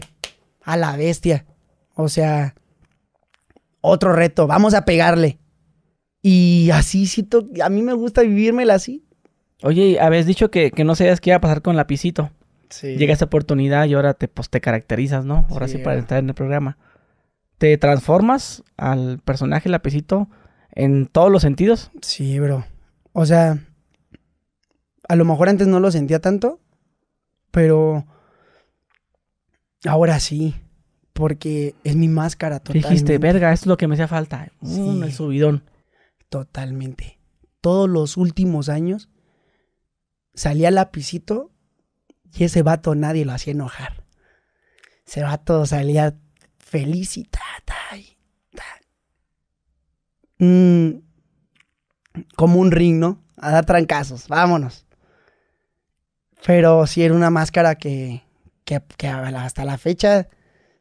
a la bestia. O sea, otro reto, vamos a pegarle. Y así sí, a mí me gusta vivírmela así. Oye, habías dicho que, no sabías qué iba a pasar con Lapicito. Llega esa oportunidad y ahora te, pues, caracterizas, ¿no? Ahora sí, sí para entrar en el programa. ¿Te transformas al personaje Lapicito en todos los sentidos? Sí, bro. O sea, a lo mejor antes no lo sentía tanto, pero ahora sí, porque es mi máscara totalmente. Dijiste, verga, es lo que me hacía falta, Un mm, subidón. Totalmente. Todos los últimos años salía lapicito y ese vato nadie lo hacía enojar. Ese vato salía feliz y mm, como un ring, ¿no? A dar trancazos, vámonos. Pero sí era una máscara que, hasta la fecha,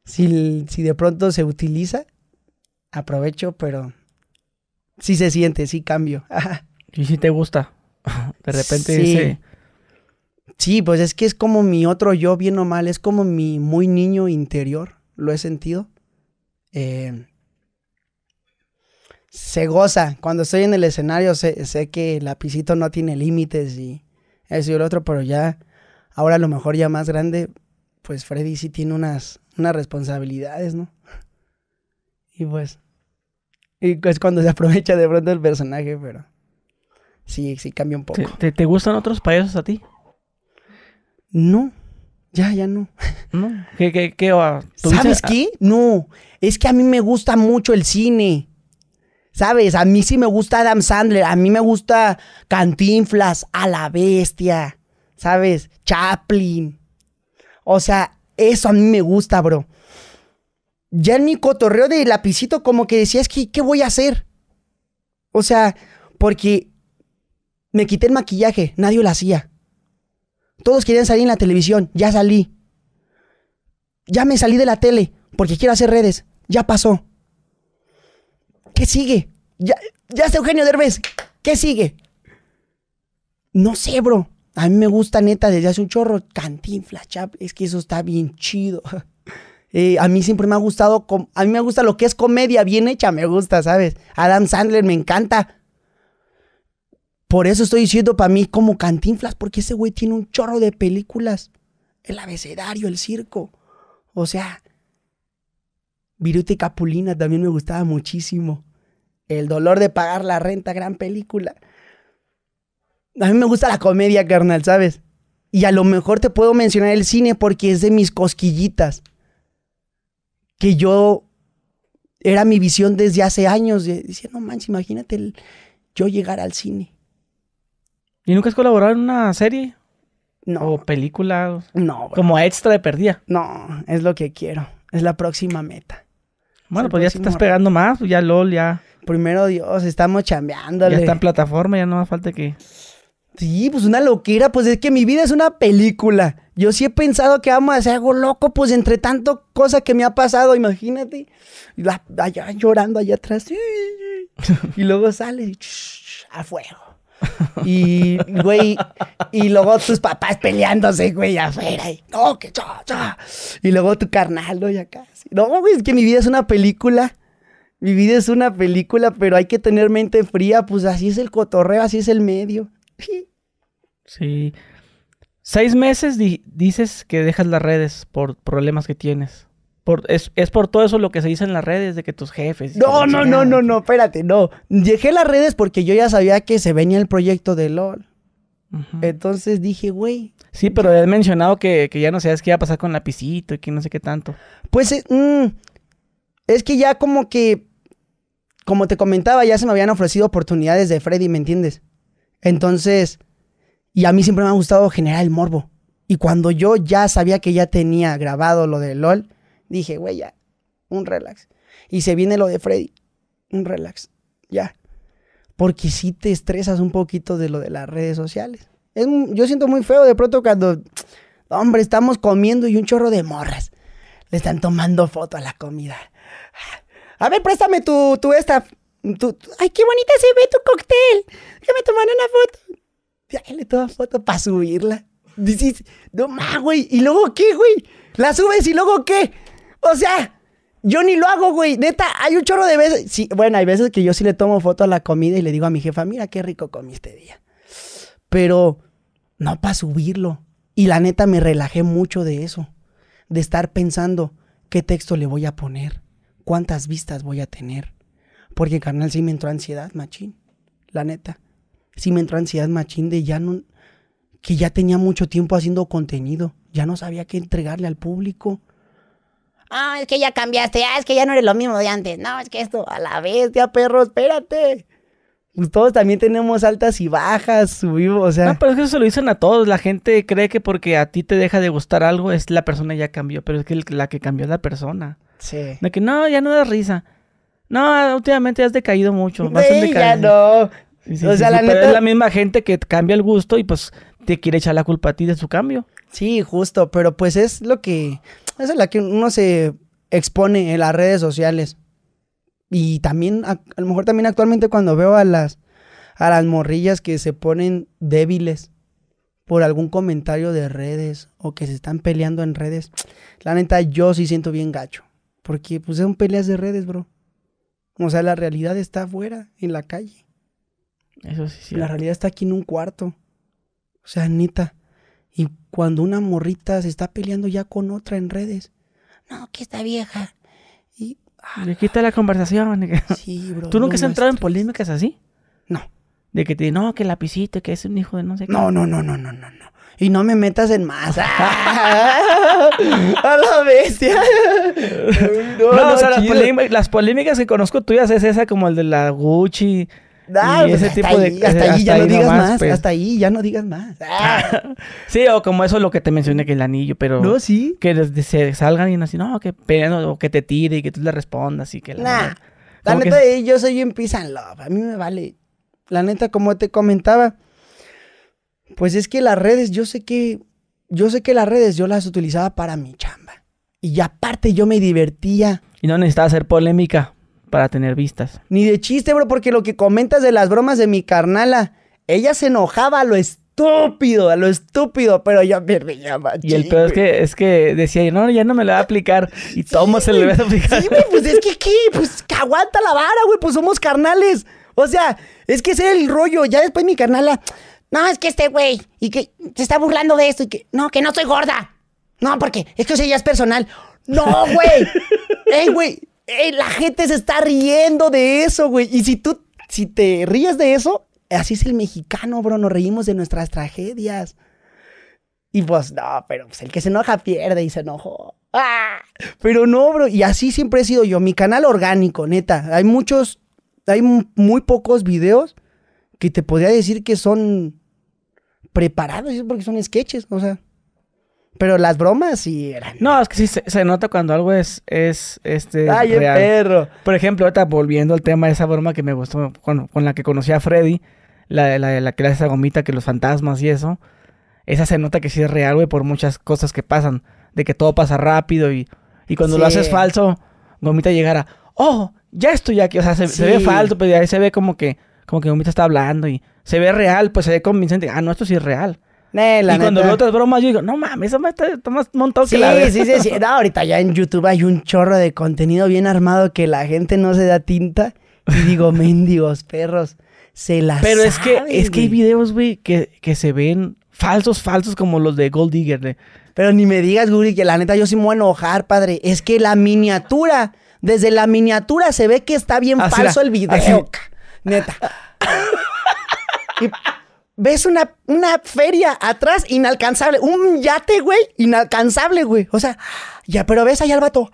si, si de pronto se utiliza, aprovecho, pero sí se siente, sí cambio. ¿Y si te gusta? De repente sí. Sí, pues es que es como mi otro yo, bien o mal, es como mi muy niño interior, lo he sentido. Eh, se goza, cuando estoy en el escenario sé, sé que el lapicito no tiene límites y, eso y el otro, pero ya, ahora a lo mejor ya más grande, pues Freddy sí tiene unas, unas responsabilidades, ¿no? Y pues, y es cuando se aprovecha de pronto el personaje, pero sí, sí cambia un poco. ¿Te, gustan otros payasos a ti? No, ya, ya no. ¿No? ¿Qué, qué, qué? ¿Sabes ah? qué? No, es que a mí me gusta mucho el cine. ¿Sabes? A mí sí me gusta Adam Sandler, a mí me gusta Cantinflas, a la bestia, ¿sabes? Chaplin. O sea, eso a mí me gusta, bro. Ya en mi cotorreo de lapicito como que decía, es que, ¿qué voy a hacer? O sea, porque me quité el maquillaje, nadie lo hacía. Todos querían salir en la televisión, ya salí. Ya me salí de la tele, porque quiero hacer redes, ya pasó. ¿Qué sigue? Ya, ya está Eugenio Derbez. ¿Qué sigue? No sé, bro. A mí me gusta neta desde hace un chorro. Cantinflas, chap. Es que eso está bien chido. Eh, a mí siempre me ha gustado, a mí me gusta lo que es comedia bien hecha, me gusta, ¿sabes? Adam Sandler me encanta. Por eso estoy diciendo para mí como Cantinflas, porque ese güey tiene un chorro de películas. El abecedario, el circo. O sea, Viruta y Capulina también me gustaba muchísimo. El dolor de pagar la renta, gran película. A mí me gusta la comedia, carnal, ¿sabes? Y a lo mejor te puedo mencionar el cine porque es de mis cosquillitas. Que yo era mi visión desde hace años. De, no manches, imagínate yo llegar al cine. ¿Y nunca has colaborado en una serie? No. ¿O película? No. Como extra de perdida. No, es lo que quiero. Es la próxima meta. Bueno, pues ya te estás pegando más, pues ya LOL, ya primero Dios, estamos chambeándole. Ya está en plataforma, ya no hace falta que... Sí, pues una loquera, pues es que mi vida es una película. Yo sí he pensado que vamos a hacer algo loco, pues entre tanto cosa que me ha pasado, imagínate. Y allá llorando allá atrás. Y luego sale a fuego. Y, güey, y luego tus papás peleándose, güey, afuera. Y, no, que chao chao Y luego tu carnal, güey, acá. No, güey, es que mi vida es una película. Mi vida es una película, pero hay que tener mente fría, pues así es el cotorreo, así es el medio. sí. Seis meses dices que dejas las redes por problemas que tienes. Por, es, por todo eso lo que se dice en las redes, de que tus jefes... No, no, no, no, no, espérate, no. Dejé las redes porque yo ya sabía que se venía el proyecto de LOL. Entonces dije, güey. Sí, pero has mencionado que, ya no sabías qué iba a pasar con Lapicito y que no sé qué tanto. Pues, eh, mm, es que ya como que, como te comentaba, ya se me habían ofrecido oportunidades de Freddy, ¿me entiendes? Entonces, y a mí siempre me ha gustado generar el morbo. Y cuando yo ya sabía que ya tenía grabado lo de LOL, dije, güey, ya, un relax. Y se viene lo de Freddy, un relax, ya. Porque si te estresas un poquito de lo de las redes sociales. yo siento muy feo de pronto cuando, hombre, estamos comiendo y un chorro de morras. Le están tomando foto a la comida. A ver, préstame tu, tu esta. Tu, ay, qué bonita se ve tu cóctel. Déjame tomar una foto. le toma foto para subirla. Dices, no más, güey. ¿Y luego qué, güey? La subes y luego qué. O sea, yo ni lo hago, güey. Neta, hay un chorro de veces. Sí, bueno, hay veces que yo sí le tomo foto a la comida y le digo a mi jefa, mira qué rico comí este día. Pero no para subirlo. Y la neta me relajé mucho de eso. De estar pensando qué texto le voy a poner cuántas vistas voy a tener. Porque, carnal, sí me entró ansiedad, machín. La neta. Sí me entró ansiedad, machín, de ya no. que ya tenía mucho tiempo haciendo contenido. Ya no sabía qué entregarle al público. Ah, es que ya cambiaste. Ah, es que ya no eres lo mismo de antes. No, es que esto, a la bestia, perro, espérate. Pues todos también tenemos altas y bajas, subimos, o sea. No, pero es que eso se lo dicen a todos. La gente cree que porque a ti te deja de gustar algo es la persona ya cambió, pero es que la que cambió es la persona que no, ya no da risa. No, últimamente has decaído mucho. no. o sea, la neta... Es la misma gente que cambia el gusto y pues te quiere echar la culpa a ti de su cambio. Sí, justo, pero pues es lo que... es la que uno se expone en las redes sociales. Y también, a, a, lo mejor también actualmente cuando veo a las, a las morrillas que se ponen débiles por algún comentario de redes o que se están peleando en redes, la neta yo sí siento bien gacho. Porque pues son peleas de redes, bro. O sea, la realidad está afuera, en la calle. Eso sí, sí. La realidad está aquí en un cuarto. O sea, neta. Y cuando una morrita se está peleando ya con otra en redes. No, que está vieja. Y. Ah, Le quita la conversación. Sí, bro. ¿Tú nunca has entrado en polémicas así? No. De que te no, que lapicito, que es un hijo de no sé qué. no, no, no, no, no, no y no me metas en más. ¡Ah! A la bestia. No, las, polémicas, que conozco tuyas es esa como el de la Gucci. y ah, pues ese tipo de hasta, ahí ya no digas más, hasta ahí ya no digas más. sí, o como eso lo que te mencioné que el anillo, pero No, sí. Que se salgan y así, no, que pero, o que te tire y que tú le respondas y que la nah. La neta, eh, yo soy un peace A mí me vale. La neta, como te comentaba, pues es que las redes, yo sé que, yo sé que las redes yo las utilizaba para mi chamba. Y aparte yo me divertía. Y no necesitaba hacer polémica para tener vistas. Ni de chiste, bro, porque lo que comentas de las bromas de mi carnala, ella se enojaba a lo estúpido, a lo estúpido, pero yo me reía Y el peor es que, es que decía, no, ya no me la va a aplicar. Y tomo se le va a aplicar. Sí, pues es que, ¿qué? Pues que aguanta la vara, güey, pues somos carnales. O sea, es que ese era el rollo. Ya después mi carnala, no, es que este güey, y que se está burlando de esto, y que, no, que no soy gorda. No, porque es que eso ya es personal. No, güey. Ey, güey. Ey, la gente se está riendo de eso, güey. Y si tú, si te ríes de eso, así es el mexicano, bro. Nos reímos de nuestras tragedias. Y pues, no, pero pues, el que se enoja pierde y se enojó. ¡Ah! Pero no, bro. Y así siempre he sido yo. Mi canal orgánico, neta. Hay muchos, hay muy pocos videos que te podría decir que son preparados, y porque son sketches, o sea. Pero las bromas sí eran. No, es que sí se, nota cuando algo es, es este. ¡Ay, el perro! Por ejemplo, ahorita volviendo al tema de esa broma que me gustó, con, la que conocí a Freddy, la la, la, que le hace esa gomita que los fantasmas y eso. Esa se nota que sí es real, güey, por muchas cosas que pasan. De que todo pasa rápido y, y cuando lo haces falso, gomita llegara. ¡Oh! Ya estoy aquí. O sea, se, se ve falso, pero ahí se ve como que como que Gomita está hablando y se ve real, pues se ve convincente. Ah, no, esto sí es real. y cuando veo otras bromas, yo digo, no mames, eso me está, más montado que la Sí, sí, sí. ahorita ya en YouTube hay un chorro de contenido bien armado que la gente no se da tinta. Y digo, mendigos, perros, se las Pero es que es que hay videos, güey, que, que se ven falsos, falsos como los de Gold Digger. Pero ni me digas, Guri, que la neta yo sí me voy a enojar, padre. Es que la miniatura, desde la miniatura se ve que está bien falso el video. Neta. ves una, feria atrás inalcanzable, un yate, güey, inalcanzable, güey. O sea, ya, pero ves ahí al vato.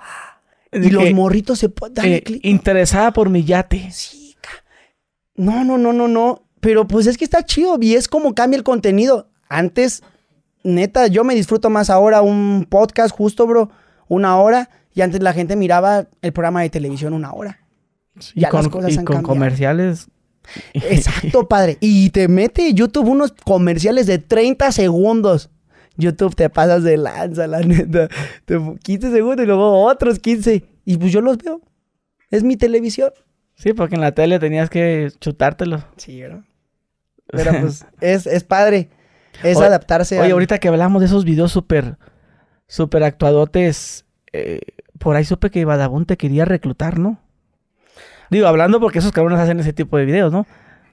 Y los morritos se ponen. Eh, interesada por mi yate. Sí, no, no, no, no, no. Pero pues es que está chido y es como cambia el contenido. Antes, neta, yo me disfruto más ahora un podcast justo, bro, una hora. Y antes la gente miraba el programa de televisión una hora y con, cosas comerciales. Exacto, padre. Y te mete YouTube unos comerciales de 30 segundos. YouTube te pasas de lanza, la neta. 15 segundos y luego otros 15. Y pues yo los veo. Es mi televisión. Sí, porque en la tele tenías que chutártelo. Sí, ¿verdad? Pero pues es, padre. Es adaptarse adaptarse. Oye, ahorita que hablamos de esos videos súper, súper actuadotes, eh, por ahí supe que Badabun te quería reclutar, ¿no? Digo, hablando porque esos cabrones hacen ese tipo de videos, ¿no?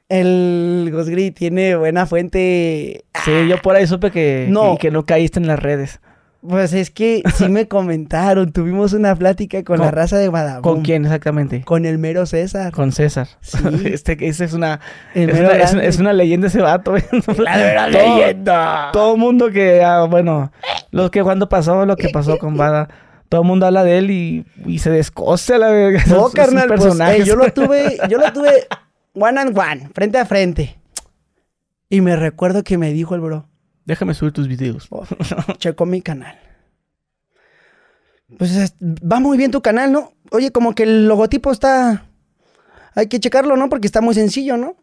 El Gosgri tiene buena fuente. Sí, yo por ahí supe que no, que, no caíste en las redes. Pues es que sí me comentaron, tuvimos una plática con, la raza de Badabón. ¿Con quién exactamente? Con el mero César. Con César. Sí. Este, que es una, es una, es, leyenda ese vato. la verdadera leyenda. Todo mundo que, ah, bueno, lo que cuando pasó, lo que pasó con Bada todo el mundo habla de él y, se descoce la verga. No, carnal, pues, yo lo tuve, yo lo tuve one and one, frente a frente. Y me recuerdo que me dijo el bro. Déjame subir tus videos. Oh, checó mi canal. Pues va muy bien tu canal, ¿no? Oye, como que el logotipo está. Hay que checarlo, ¿no? Porque está muy sencillo, ¿no?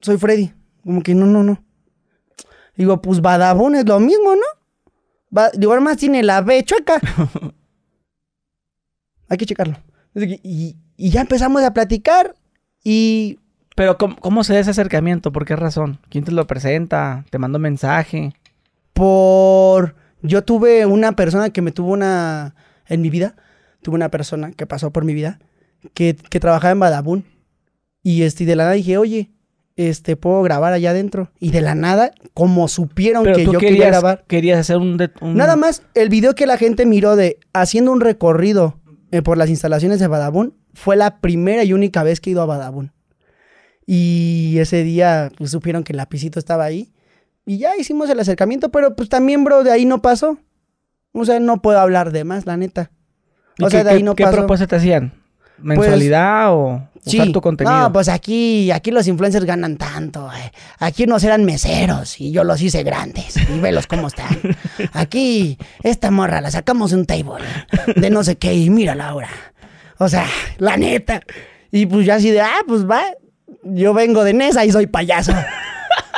Soy Freddy. Como que no, no, no. Digo, pues Badabun es lo mismo, ¿no? igual más tiene la B chueca. Hay que checarlo. Y, ya empezamos a platicar y... Pero ¿cómo, se da ese acercamiento? ¿Por qué razón? ¿Quién te lo presenta? ¿Te mando mensaje? Por... Yo tuve una persona que me tuvo una... En mi vida, tuve una persona que pasó por mi vida, que, trabajaba en Badabun. Y este, de la nada dije, oye, este, puedo grabar allá adentro. Y de la nada, como supieron que yo quería grabar. Querías hacer un, Nada más, el video que la gente miró de haciendo un recorrido eh, por las instalaciones de Badabun fue la primera y única vez que he ido a Badabun. Y ese día pues, supieron que el lapicito estaba ahí. Y ya hicimos el acercamiento, pero pues también, bro, de ahí no pasó. O sea, no puedo hablar de más, la neta. O sea, de ahí no ¿Qué, qué propuesta te hacían? Pues, ¿Mensualidad o...? usar sí. tu contenido. No, pues aquí, aquí los influencers ganan tanto. Eh. Aquí unos eran meseros y yo los hice grandes. Y velos cómo están. Aquí, esta morra la sacamos de un table de no sé qué y mira ahora. O sea, la neta. Y pues ya así de, ah, pues va, yo vengo de Nesa y soy payaso.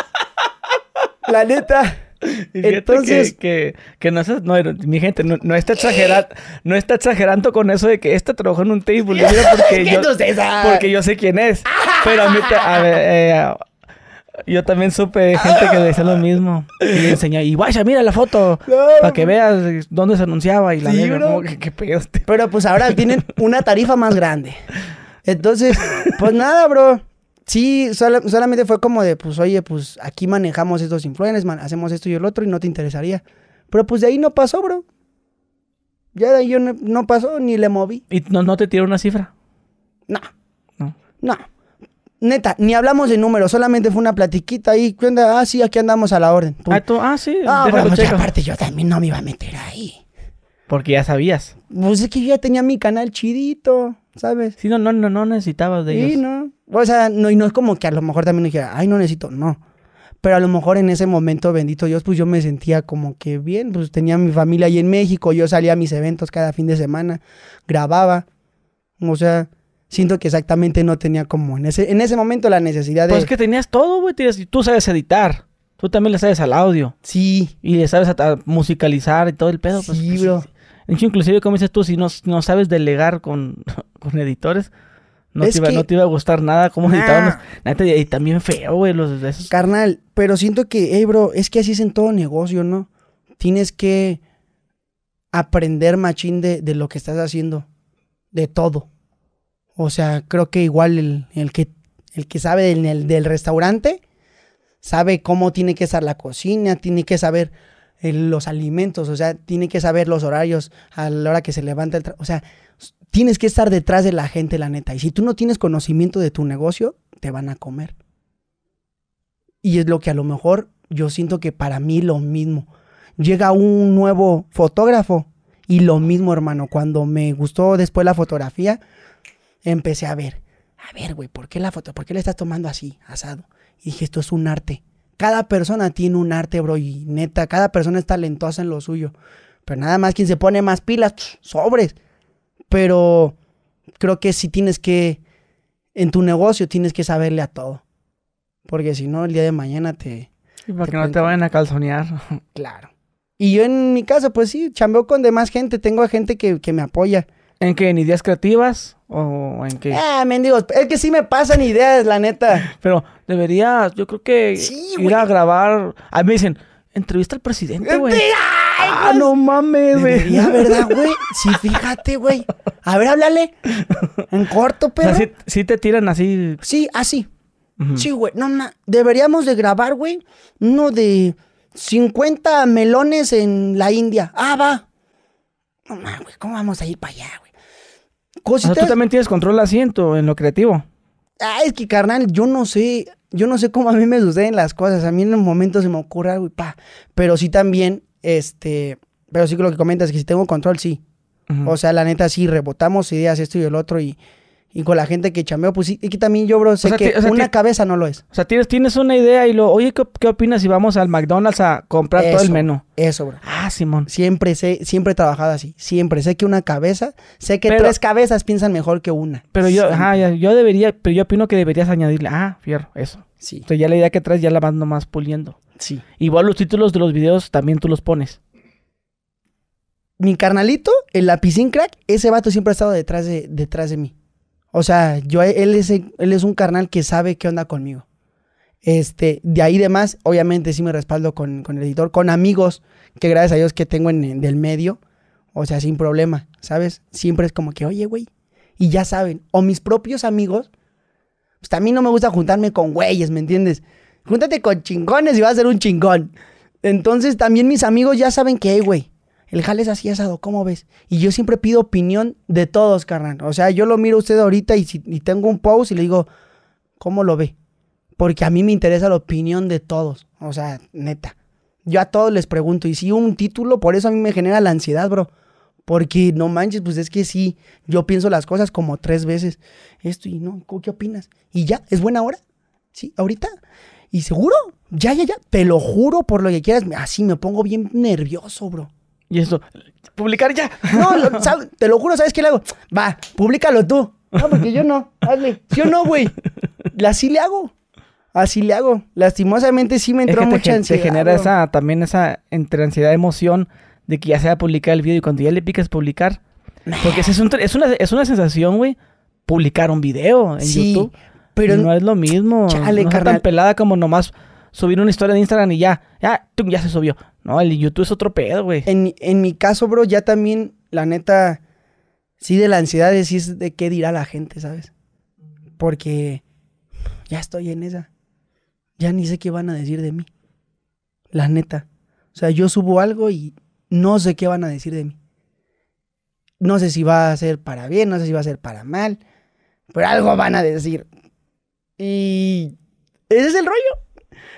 la neta. Entonces, que, que, no, no, mi gente, no, está exagerando, no está exagerando con eso de que este trabajó en un table, porque, yo, porque yo sé quién es. Pero a mí, a ver, eh, yo también supe gente que decía lo mismo. Y le enseñé, y vaya, mira la foto. para que veas dónde se anunciaba. Y la sí, ¿no? que, pedo. Este". Pero pues ahora tienen una tarifa más grande. Entonces, pues nada, bro. Sí, solamente fue como de, pues, oye, pues aquí manejamos estos influencers, hacemos esto y el otro y no te interesaría. Pero pues de ahí no pasó, bro. Ya de ahí yo no, pasó ni le moví. ¿Y no, te tiró una cifra? No. No. No. Neta, ni hablamos de números, solamente fue una platiquita ahí. Ah, sí, aquí andamos a la orden. Ah, tú, ah, sí. Ah, otra aparte yo también no me iba a meter ahí. Porque ya sabías. Pues es que ya tenía mi canal chidito, ¿sabes? Sí, no, no, no, no necesitabas de ellos. Sí, no. O sea, no, y no es como que a lo mejor también dije, ay, no necesito, no. Pero a lo mejor en ese momento, bendito Dios, pues yo me sentía como que bien, pues tenía mi familia ahí en México, yo salía a mis eventos cada fin de semana, grababa. O sea, siento que exactamente no tenía como en ese, en ese momento la necesidad de... Pues que tenías todo, güey, tú sabes editar. Tú también le sabes al audio. Sí. Y le sabes a, musicalizar y todo el pedo. Pues, sí, pues, bro inclusive como dices tú, si no, sabes delegar con, con editores, no te, iba, a gustar nada cómo nah. Y también feo, güey, los esos... Carnal, pero siento que, hey, bro, es que así es en todo negocio, ¿no? Tienes que aprender machín de, de lo que estás haciendo, de todo. O sea, creo que igual el, que, el que sabe del, del restaurante sabe cómo tiene que estar la cocina, tiene que saber los alimentos, o sea, tiene que saber los horarios a la hora que se levanta el O sea, tienes que estar detrás de la gente, la neta. Y si tú no tienes conocimiento de tu negocio, te van a comer. Y es lo que a lo mejor yo siento que para mí lo mismo. Llega un nuevo fotógrafo y lo mismo, hermano. Cuando me gustó después la fotografía, empecé a ver. A ver, güey, ¿por qué la foto? ¿Por qué la estás tomando así, asado? Y dije, esto es un arte cada persona tiene un arte, bro, y neta, cada persona es talentosa en lo suyo. Pero nada más quien se pone más pilas, sobres. Pero creo que si tienes que, en tu negocio tienes que saberle a todo. Porque si no, el día de mañana te... Y para no te vayan a calzonear. Claro. Y yo en mi caso, pues sí, chambeo con demás gente. Tengo gente que, que me apoya. ¿En qué? ¿En ideas creativas? ¿O en qué? Ah, mendigos. Es que sí me pasan ideas, la neta. Pero debería, yo creo que ir a grabar. A mí me dicen, entrevista al presidente, güey. ah, no mames, güey. Debería, ¿verdad, güey? Sí, fíjate, güey. A ver, háblale. En corto, pero. sí, te tiran así. Sí, así. Sí, güey. No, no. Deberíamos de grabar, güey, uno de 50 melones en la India. Ah, va. No mames, güey. ¿Cómo vamos a ir para allá, güey? tú también tienes control asiento en lo creativo. Ah, es que carnal, yo no sé, yo no sé cómo a mí me suceden las cosas. A mí en un momento se me ocurre algo y pa. Pero sí también, este, pero sí que lo que comentas es que si tengo control, sí. O sea, la neta, sí, rebotamos ideas, esto y el otro y y con la gente que chameo, pues sí, y que también yo, bro, sé que una cabeza no lo es. O sea, tienes, una idea y lo, oye, ¿qué, opinas si vamos al McDonald's a comprar todo el menú? Eso, bro. Ah, Simón. Siempre sé, siempre he trabajado así. Siempre sé que una cabeza, sé que tres cabezas piensan mejor que una. Pero yo, yo debería, pero yo opino que deberías añadirle, ah, fierro, eso. Sí. Entonces ya la idea que traes ya la vas nomás puliendo. Sí. Igual los títulos de los videos también tú los pones mi carnalito, el lapicín crack, ese vato siempre ha estado detrás de, detrás de mí. O sea, yo, él es, él es un carnal que sabe qué onda conmigo. Este, de ahí demás, obviamente sí me respaldo con, el editor, con amigos que gracias a Dios que tengo en, del medio, o sea, sin problema, ¿sabes? Siempre es como que, oye, güey, y ya saben, o mis propios amigos, pues a mí no me gusta juntarme con güeyes, ¿me entiendes? Júntate con chingones y vas a ser un chingón. Entonces también mis amigos ya saben que, hay, güey, el Jal es así asado, ¿cómo ves? Y yo siempre pido opinión de todos, carnal. O sea, yo lo miro a usted ahorita y, si, tengo un post y le digo, ¿cómo lo ve? Porque a mí me interesa la opinión de todos. O sea, neta. Yo a todos les pregunto, y si un título, por eso a mí me genera la ansiedad, bro. Porque no manches, pues es que sí, yo pienso las cosas como tres veces. Esto y no, ¿qué opinas? Y ya, ¿es buena hora? Sí, ahorita. Y seguro, ya, ya, ya, te lo juro por lo que quieras, así me pongo bien nervioso, bro. Y eso, publicar ya. No, te lo juro, ¿sabes qué le hago? Va, públicalo tú. No, porque yo no, hazle. Yo no, güey. Así le hago. Así le hago. Lastimosamente sí me entró mucha ansiedad. Te genera esa, también esa entre ansiedad, emoción de que ya sea publicar el video y cuando ya le picas publicar. Porque es, una, sensación, güey, publicar un video en sí, YouTube. Pero no es lo mismo. Chale, no tan pelada como nomás subir una historia de Instagram y ya, ya, ya se subió. No, el YouTube es otro pedo, güey. En, mi caso, bro, ya también, la neta, sí de la ansiedad de, es de qué dirá la gente, ¿sabes? Porque ya estoy en esa. Ya ni sé qué van a decir de mí. La neta. O sea, yo subo algo y no sé qué van a decir de mí. No sé si va a ser para bien, no sé si va a ser para mal, pero algo van a decir. Y ese es el rollo.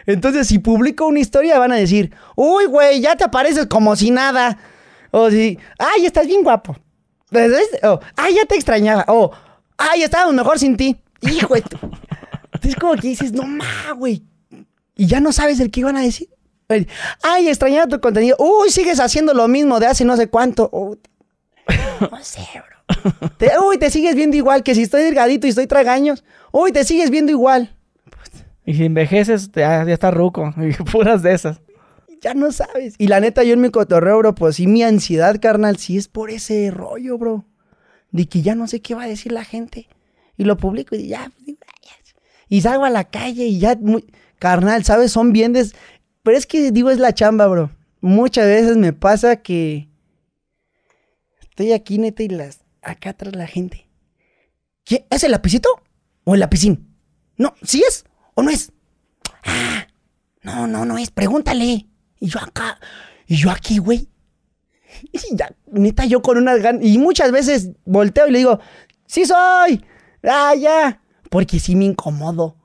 Entonces, si publico una historia, van a decir, uy, güey, ya te apareces como si nada. O si, ay, estás bien guapo. Pues, o, ay, ya te extrañaba. O, ay, estábamos mejor sin ti. Hijo de Es como que dices, no mames, güey. Y ya no sabes el que iban a decir. Ay, extrañaba tu contenido. Uy, sigues haciendo lo mismo de hace no sé cuánto. O, no sé, bro. uy, te sigues viendo igual que si estoy delgadito y estoy tragaños. Uy, te sigues viendo igual. Y si envejeces, ya, ah, ya está ruco. puras de esas. Ya no sabes. Y la neta, yo en mi cotorreo, bro, pues sí, mi ansiedad, carnal, sí es por ese rollo, bro. De que ya no sé qué va a decir la gente. Y lo publico y ya. Pues, y salgo a la calle y ya. Carnal, ¿sabes? Son bien Pero es que digo, es la chamba, bro. Muchas veces me pasa que. Estoy aquí, neta, y las. Acá atrás la gente. ¿Qué? ¿Es el lapicito? ¿O el lapicín? No, sí es. ¿O no es? Ah, no, no, no es. Pregúntale. Y yo acá, y yo aquí, güey. Y ya, neta, yo con unas ganas. Y muchas veces volteo y le digo, sí soy. Ah, ya. Porque sí me incomodo.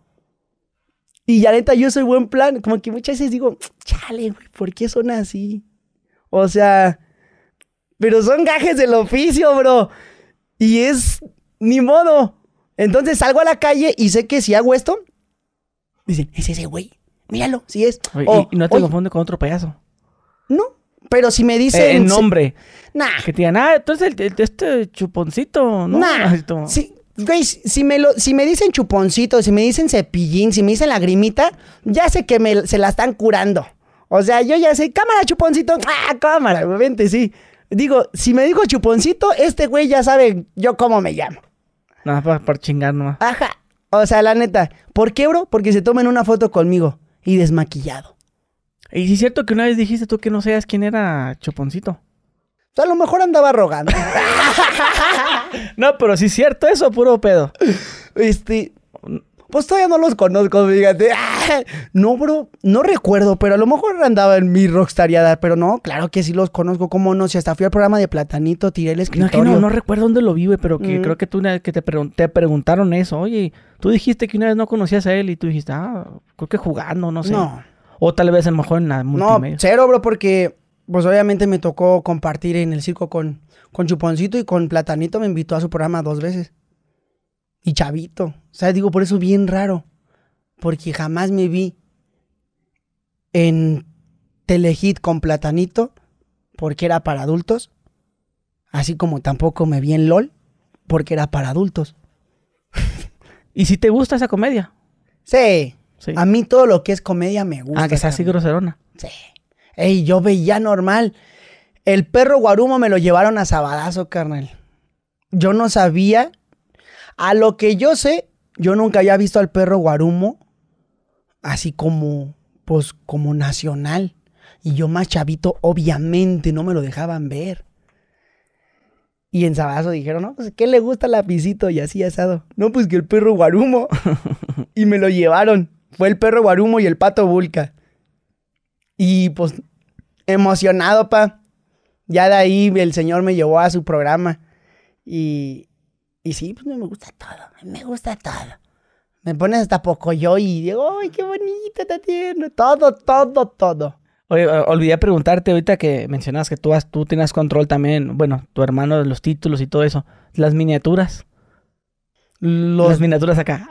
Y ya neta, yo soy buen plan. Como que muchas veces digo, chale, güey, ¿por qué son así? O sea, pero son gajes del oficio, bro. Y es ni modo. Entonces salgo a la calle y sé que si hago esto, dicen, es ese güey. Míralo, si es. y no te confunde con otro payaso. No, pero si me dicen. Eh, el nombre. nada Nah. Que te digan, ah, entonces este chuponcito, ¿no? Nah. si me, lo, si me dicen chuponcito, si me dicen cepillín, si me dicen lagrimita, ya sé que me, se la están curando. O sea, yo ya sé, cámara, chuponcito, ah, cámara, vente, sí. Digo, si me dijo chuponcito, este güey ya sabe yo cómo me llamo. Nada, no, por chingar nomás. Ajá. O sea, la neta. ¿Por qué, bro? Porque se toman una foto conmigo y desmaquillado. Y si es cierto que una vez dijiste tú que no sabías quién era Choponcito. O sea, A lo mejor andaba rogando. no, pero si es cierto eso, puro pedo. Este, pues todavía no los conozco, fíjate. Ah, no, bro, no recuerdo, pero a lo mejor andaba en mi rockstariada, pero no, claro que sí los conozco, cómo no, si hasta fui al programa de Platanito, tiré el escritorio. No, que no, recuerdo dónde lo vive, pero que mm. creo que tú una vez que te, preguntaron eso, oye, tú dijiste que una vez no conocías a él y tú dijiste, ah, creo que jugando, no sé. No. O tal vez a lo mejor en la multimedia. No, cero, bro, porque pues obviamente me tocó compartir en el circo con, con Chuponcito y con Platanito me invitó a su programa dos veces y chavito. O sea, digo, por eso bien raro. Porque jamás me vi en Telehit con Platanito, porque era para adultos. Así como tampoco me vi en LOL, porque era para adultos. ¿Y si te gusta esa comedia? Sí. A mí todo lo que es comedia me gusta. Ah, que sea así groserona. Sí. Ey, yo veía normal. El perro guarumo me lo llevaron a sabadazo, carnal. Yo no sabía a lo que yo sé, yo nunca había visto al perro guarumo así como, pues, como nacional. Y yo más chavito, obviamente, no me lo dejaban ver. Y en Sabazo dijeron, no, pues, ¿qué le gusta lapicito? Y así asado. No, pues que el perro guarumo. y me lo llevaron. Fue el perro guarumo y el pato vulca. Y pues, emocionado, pa. Ya de ahí el señor me llevó a su programa. Y, y sí, pues me gusta todo, me gusta todo. Me pones hasta poco yo y digo, ¡ay, qué bonito, te tiene, Todo, todo, todo. Oye, olvidé preguntarte ahorita que mencionabas que tú, has, tú tienes control también, bueno, tu hermano, de los títulos y todo eso. Las miniaturas. Las miniaturas acá.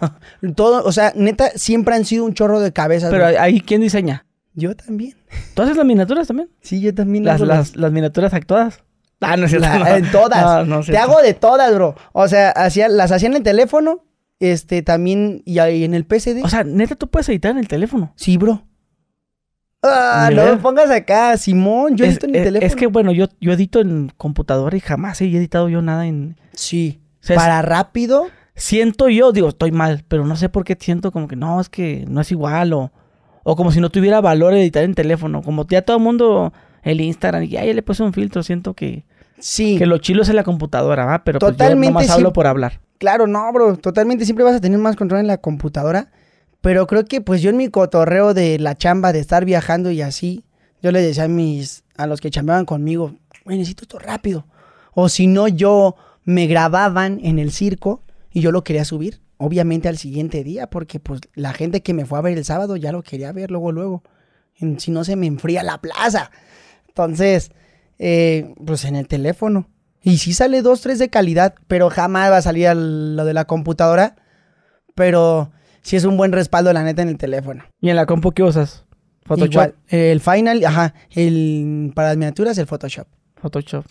todo, o sea, neta, siempre han sido un chorro de cabezas. Pero ahí, ¿quién diseña? Yo también. ¿Tú haces las miniaturas también? Sí, yo también. las, las miniaturas actuadas. Ah, no es En todas. Te hago de todas, bro. O sea, las hacían en el teléfono, este, también, y, ahí en el PCD. O sea, neta, tú puedes editar en el teléfono. Sí, bro. Ah, no pongas acá, Simón. Yo es, edito en mi e, teléfono. Es que, bueno, yo, yo edito en computadora y jamás he editado yo nada en. Sí. para rápido. Siento yo, digo, estoy mal, pero no sé por qué siento como que no, es que no es igual o. O como si no tuviera valor editar en teléfono. Como ya todo el mundo el Instagram. Y ahí le puse un filtro, siento que... Sí. Que lo chilo es en la computadora, ¿va? Pero pues, totalmente pues hablo por hablar. Claro, no, bro. Totalmente siempre vas a tener más control en la computadora. Pero creo que pues yo en mi cotorreo de la chamba, de estar viajando y así, yo le decía a mis, a los que chambeaban conmigo, necesito esto rápido. O si no, yo me grababan en el circo y yo lo quería subir, obviamente al siguiente día, porque pues la gente que me fue a ver el sábado ya lo quería ver luego, luego. Si no, se me enfría la plaza. Entonces, eh, pues en el teléfono. Y sí sale 2, 3 de calidad, pero jamás va a salir lo de la computadora. Pero sí es un buen respaldo, la neta, en el teléfono. ¿Y en la compu qué usas? Photoshop. el Final, ajá, el, para las miniaturas, el Photoshop. Photoshop.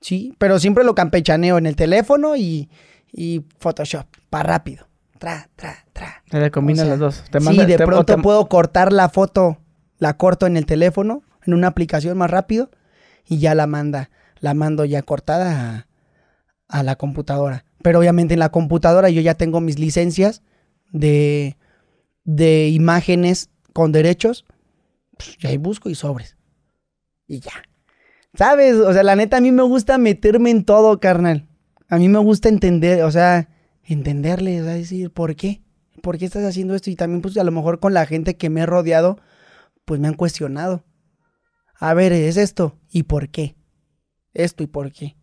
Sí, pero siempre lo campechaneo en el teléfono y, Photoshop, para rápido. Tra, tra, tra. Te combinas las dos. sí, de pronto puedo cortar la foto, la corto en el teléfono en una aplicación más rápido y ya la manda, la mando ya cortada a, la computadora. Pero obviamente en la computadora yo ya tengo mis licencias de, de imágenes con derechos, pues ya ahí busco y sobres. Y ya. ¿Sabes? O sea, la neta a mí me gusta meterme en todo, carnal. A mí me gusta entender, o sea, entenderle, o sea, decir, ¿por qué? ¿Por qué estás haciendo esto? Y también, pues, a lo mejor con la gente que me he rodeado, pues me han cuestionado a ver, es esto, ¿y por qué? Esto, ¿y por qué?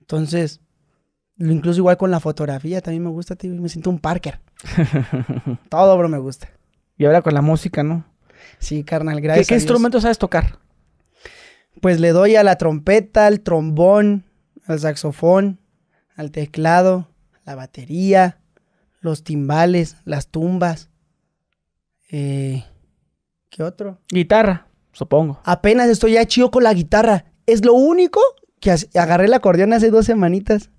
Entonces, incluso igual con la fotografía, también me gusta, tío, me siento un Parker. Todo, bro, me gusta. Y ahora con la música, ¿no? Sí, carnal, gracias. ¿Qué, qué instrumento sabes tocar? Pues le doy a la trompeta, al trombón, al saxofón, al teclado, la batería, los timbales, las tumbas. Eh, ¿Qué otro? Guitarra. Supongo. Apenas estoy ya chido con la guitarra. Es lo único que agarré el acordeón hace dos semanitas.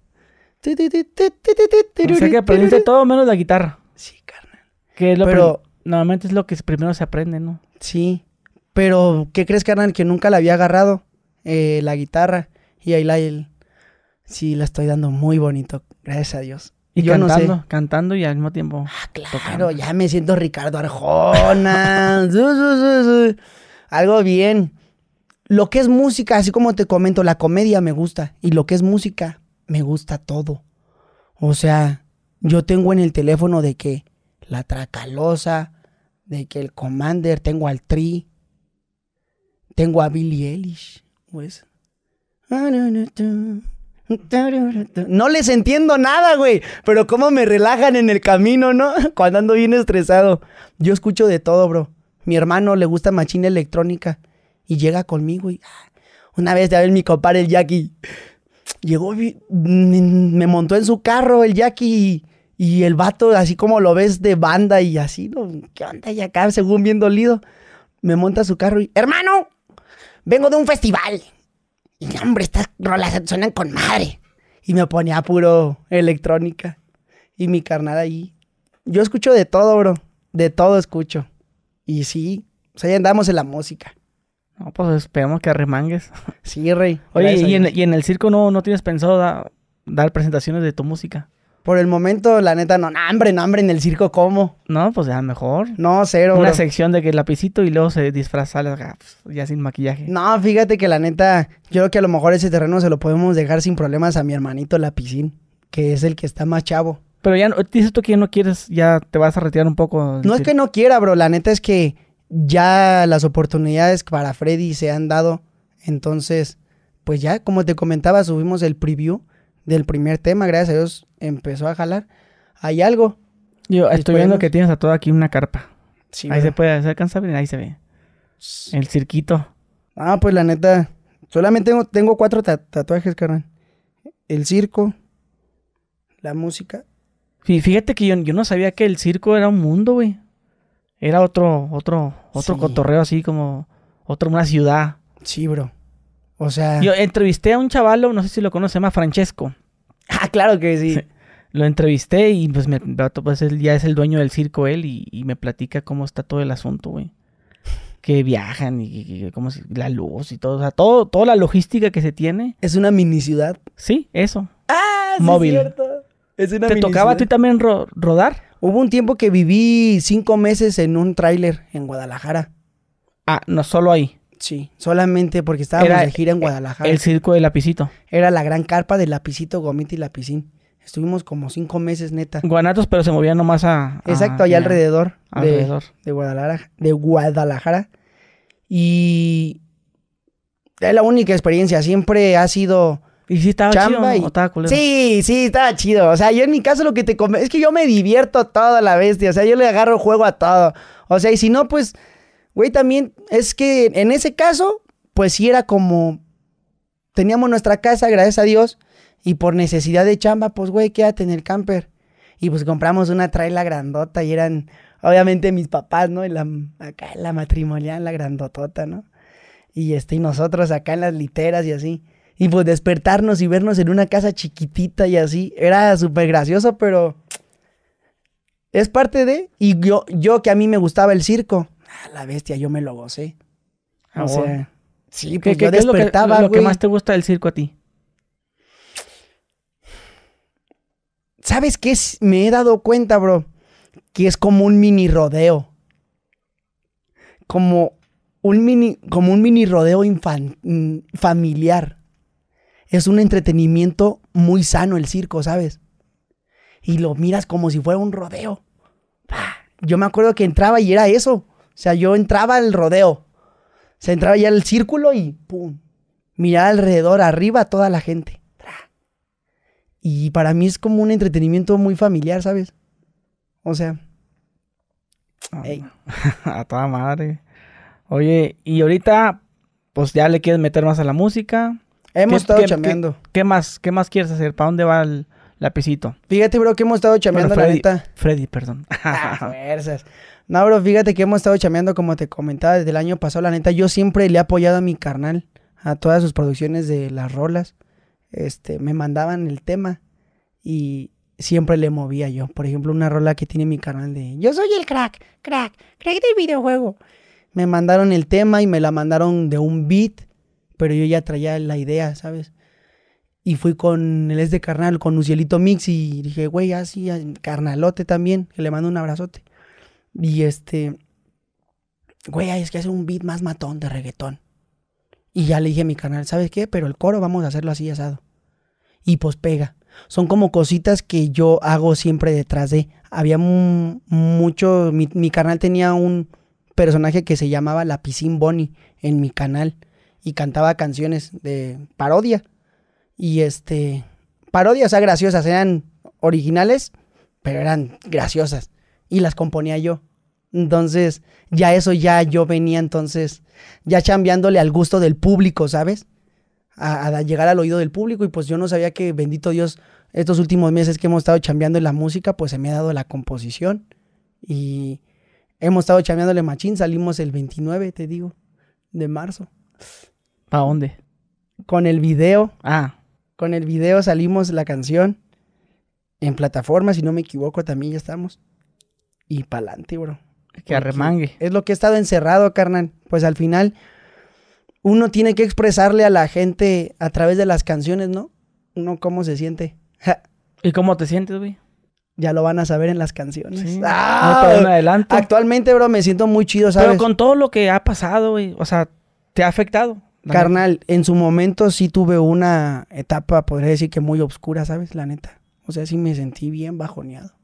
O sea que aprendiste todo menos la guitarra. Sí, carnal. Que es lo pero, normalmente es lo que primero se aprende, ¿no? Sí. Pero, ¿qué crees, carnal? Que nunca la había agarrado eh, la guitarra. Y ahí la... Sí, la estoy dando muy bonito. Gracias a Dios. Y cantando, cantando y al mismo tiempo. Ah, claro, ya me siento Ricardo Arjona. algo bien. Lo que es música, así como te comento, la comedia me gusta. Y lo que es música, me gusta todo. O sea, yo tengo en el teléfono de que la Tracalosa, de que el Commander, tengo al Tri, tengo a Billie Eilish, pues. No les entiendo nada, güey, pero cómo me relajan en el camino, ¿no? Cuando ando bien estresado. Yo escucho de todo, bro. Mi hermano le gusta machina electrónica y llega conmigo y una vez de ver mi compadre el Jackie llegó me montó en su carro el Jackie y, el vato así como lo ves de banda y así, ¿no? ¿Qué onda? Y acá según bien dolido me monta su carro y hermano, vengo de un festival. Y hombre, estas rolas suenan con madre. Y me ponía puro electrónica. Y mi carnada ahí. Yo escucho de todo, bro. De todo escucho. Y sí, o sea, ya andamos en la música. No, pues esperemos que arremangues. Sí, rey. Oye, y en, el circo no, no tienes pensado dar presentaciones de tu música. Por el momento, la neta, no, hambre, no, hambre, en el circo, ¿cómo? No, pues ya mejor. No, cero. Una sección de que el lapicito y luego se disfraza ah, pues, ya sin maquillaje. No, fíjate que la neta, yo creo que a lo mejor ese terreno se lo podemos dejar sin problemas a mi hermanito Lapicín, que es el que está más chavo. Pero ya dices tú que no quieres, ya te vas a retirar un poco. No es que no quiera, bro. La neta es que ya las oportunidades para Freddy se han dado. Entonces, pues ya, como te comentaba, subimos el preview del primer tema. Gracias a Dios empezó a jalar. Hay algo. Yo estoy viendo que tienes a todo aquí una carpa. ahí se puede, se alcanza a ahí se ve. El cirquito. Ah, pues la neta, solamente tengo, cuatro tatuajes, carnal. El circo, la música Fíjate que yo, no sabía que el circo era un mundo, güey. Era otro, otro, otro cotorreo así como otro, una ciudad. Sí, bro. O sea. Yo entrevisté a un chavalo, no sé si lo conoce, se llama Francesco. Ah, claro que sí. Lo entrevisté y pues, me, pues, ya es el dueño del circo él y, me platica cómo está todo el asunto, güey. Que viajan y, cómo la luz y todo. O sea, todo, toda la logística que se tiene. Es una mini ciudad. Sí, eso. Ah, sí, Es cierto. ¿Te tocaba a ti también rodar? Hubo un tiempo que viví cinco meses en un tráiler en Guadalajara. Ah, no solo ahí. Sí, solamente porque estábamos de gira en e-, Guadalajara. El circo de Lapicito. Era la gran carpa de Lapicito, Gomita y Lapicín. Estuvimos como cinco meses, neta. Guanatos, pero se movían nomás a... Exacto, allá alrededor. Alrededor. De, de, Guadalajara, de Guadalajara. Y... Es la única experiencia. Siempre ha sido ¿Y si estaba chido, Sí, sí, estaba chido. O sea, yo en mi caso lo que te... Es que yo me divierto toda la bestia. O sea, yo le agarro juego a todo. O sea, y si no, pues... Güey, también es que en ese caso, pues sí era como... Teníamos nuestra casa, gracias a Dios. Y por necesidad de chamba, pues, güey, quédate en el camper. Y pues compramos una traila grandota y eran... Obviamente mis papás, ¿no? Y la, acá la matrimonial, la grandotota, ¿no? Y este, y nosotros acá en las literas y así. Y pues despertarnos y vernos en una casa chiquitita y así, era súper gracioso, pero es parte de... Y yo, yo que a mí me gustaba el circo, ah, la bestia, yo me lo gocé. Ah, o sea, sí, pues yo despertaba, es lo, que, lo que más te gusta del circo a ti? ¿Sabes qué? Me he dado cuenta, bro, que es como un mini rodeo. Como un mini, como un mini rodeo mm, familiar es un entretenimiento muy sano el circo, ¿sabes? Y lo miras como si fuera un rodeo. Yo me acuerdo que entraba y era eso. O sea, yo entraba al rodeo. Se entraba ya al círculo y pum. Miraba alrededor, arriba toda la gente. Y para mí es como un entretenimiento muy familiar, ¿sabes? O sea. Ah, a toda madre. Oye, y ahorita, pues ya le quieres meter más a la música. Hemos estado chameando. Qué, más, ¿Qué más quieres hacer? ¿Para dónde va el lapicito? Fíjate, bro, que hemos estado chameando, la neta. Freddy, perdón. Ah, fuerzas. No, bro, fíjate que hemos estado chameando, como te comentaba, desde el año pasado. La neta, yo siempre le he apoyado a mi carnal, a todas sus producciones de las rolas. Este, me mandaban el tema y siempre le movía yo. Por ejemplo, una rola que tiene mi canal de Yo soy el crack, crack, crack del videojuego. Me mandaron el tema y me la mandaron de un beat pero yo ya traía la idea, ¿sabes? Y fui con el es de carnal, con Lucielito Mix y dije, güey, así, ah, ah, carnalote también, que le mando un abrazote. Y este, güey, es que hace un beat más matón de reggaetón. Y ya le dije a mi carnal, ¿sabes qué? Pero el coro vamos a hacerlo así asado. Y pues pega. Son como cositas que yo hago siempre detrás de. Había mucho. Mi, canal tenía un personaje que se llamaba La Bonnie en mi canal y cantaba canciones de parodia. Y este, parodias, o graciosas, eran originales, pero eran graciosas. Y las componía yo. Entonces, ya eso, ya yo venía entonces, ya chambeándole al gusto del público, ¿sabes? A, llegar al oído del público y pues yo no sabía que, bendito Dios, estos últimos meses que hemos estado chambeando en la música, pues se me ha dado la composición y hemos estado chambeándole machín, salimos el 29, te digo, de marzo. ¿Para dónde? Con el video. Ah. Con el video salimos la canción. En plataforma, si no me equivoco, también ya estamos. Y pa'lante, bro. Que arremangue. Es lo que he estado encerrado, carnal. Pues al final, uno tiene que expresarle a la gente a través de las canciones, ¿no? Uno cómo se siente. ¿Y cómo te sientes, güey? Ya lo van a saber en las canciones. ¡Ah! adelante. Actualmente, bro, me siento muy chido, ¿sabes? Pero con todo lo que ha pasado, güey, o sea, te ha afectado. Carnal, en su momento sí tuve una etapa, podría decir que muy oscura, ¿sabes? La neta. O sea, sí me sentí bien bajoneado.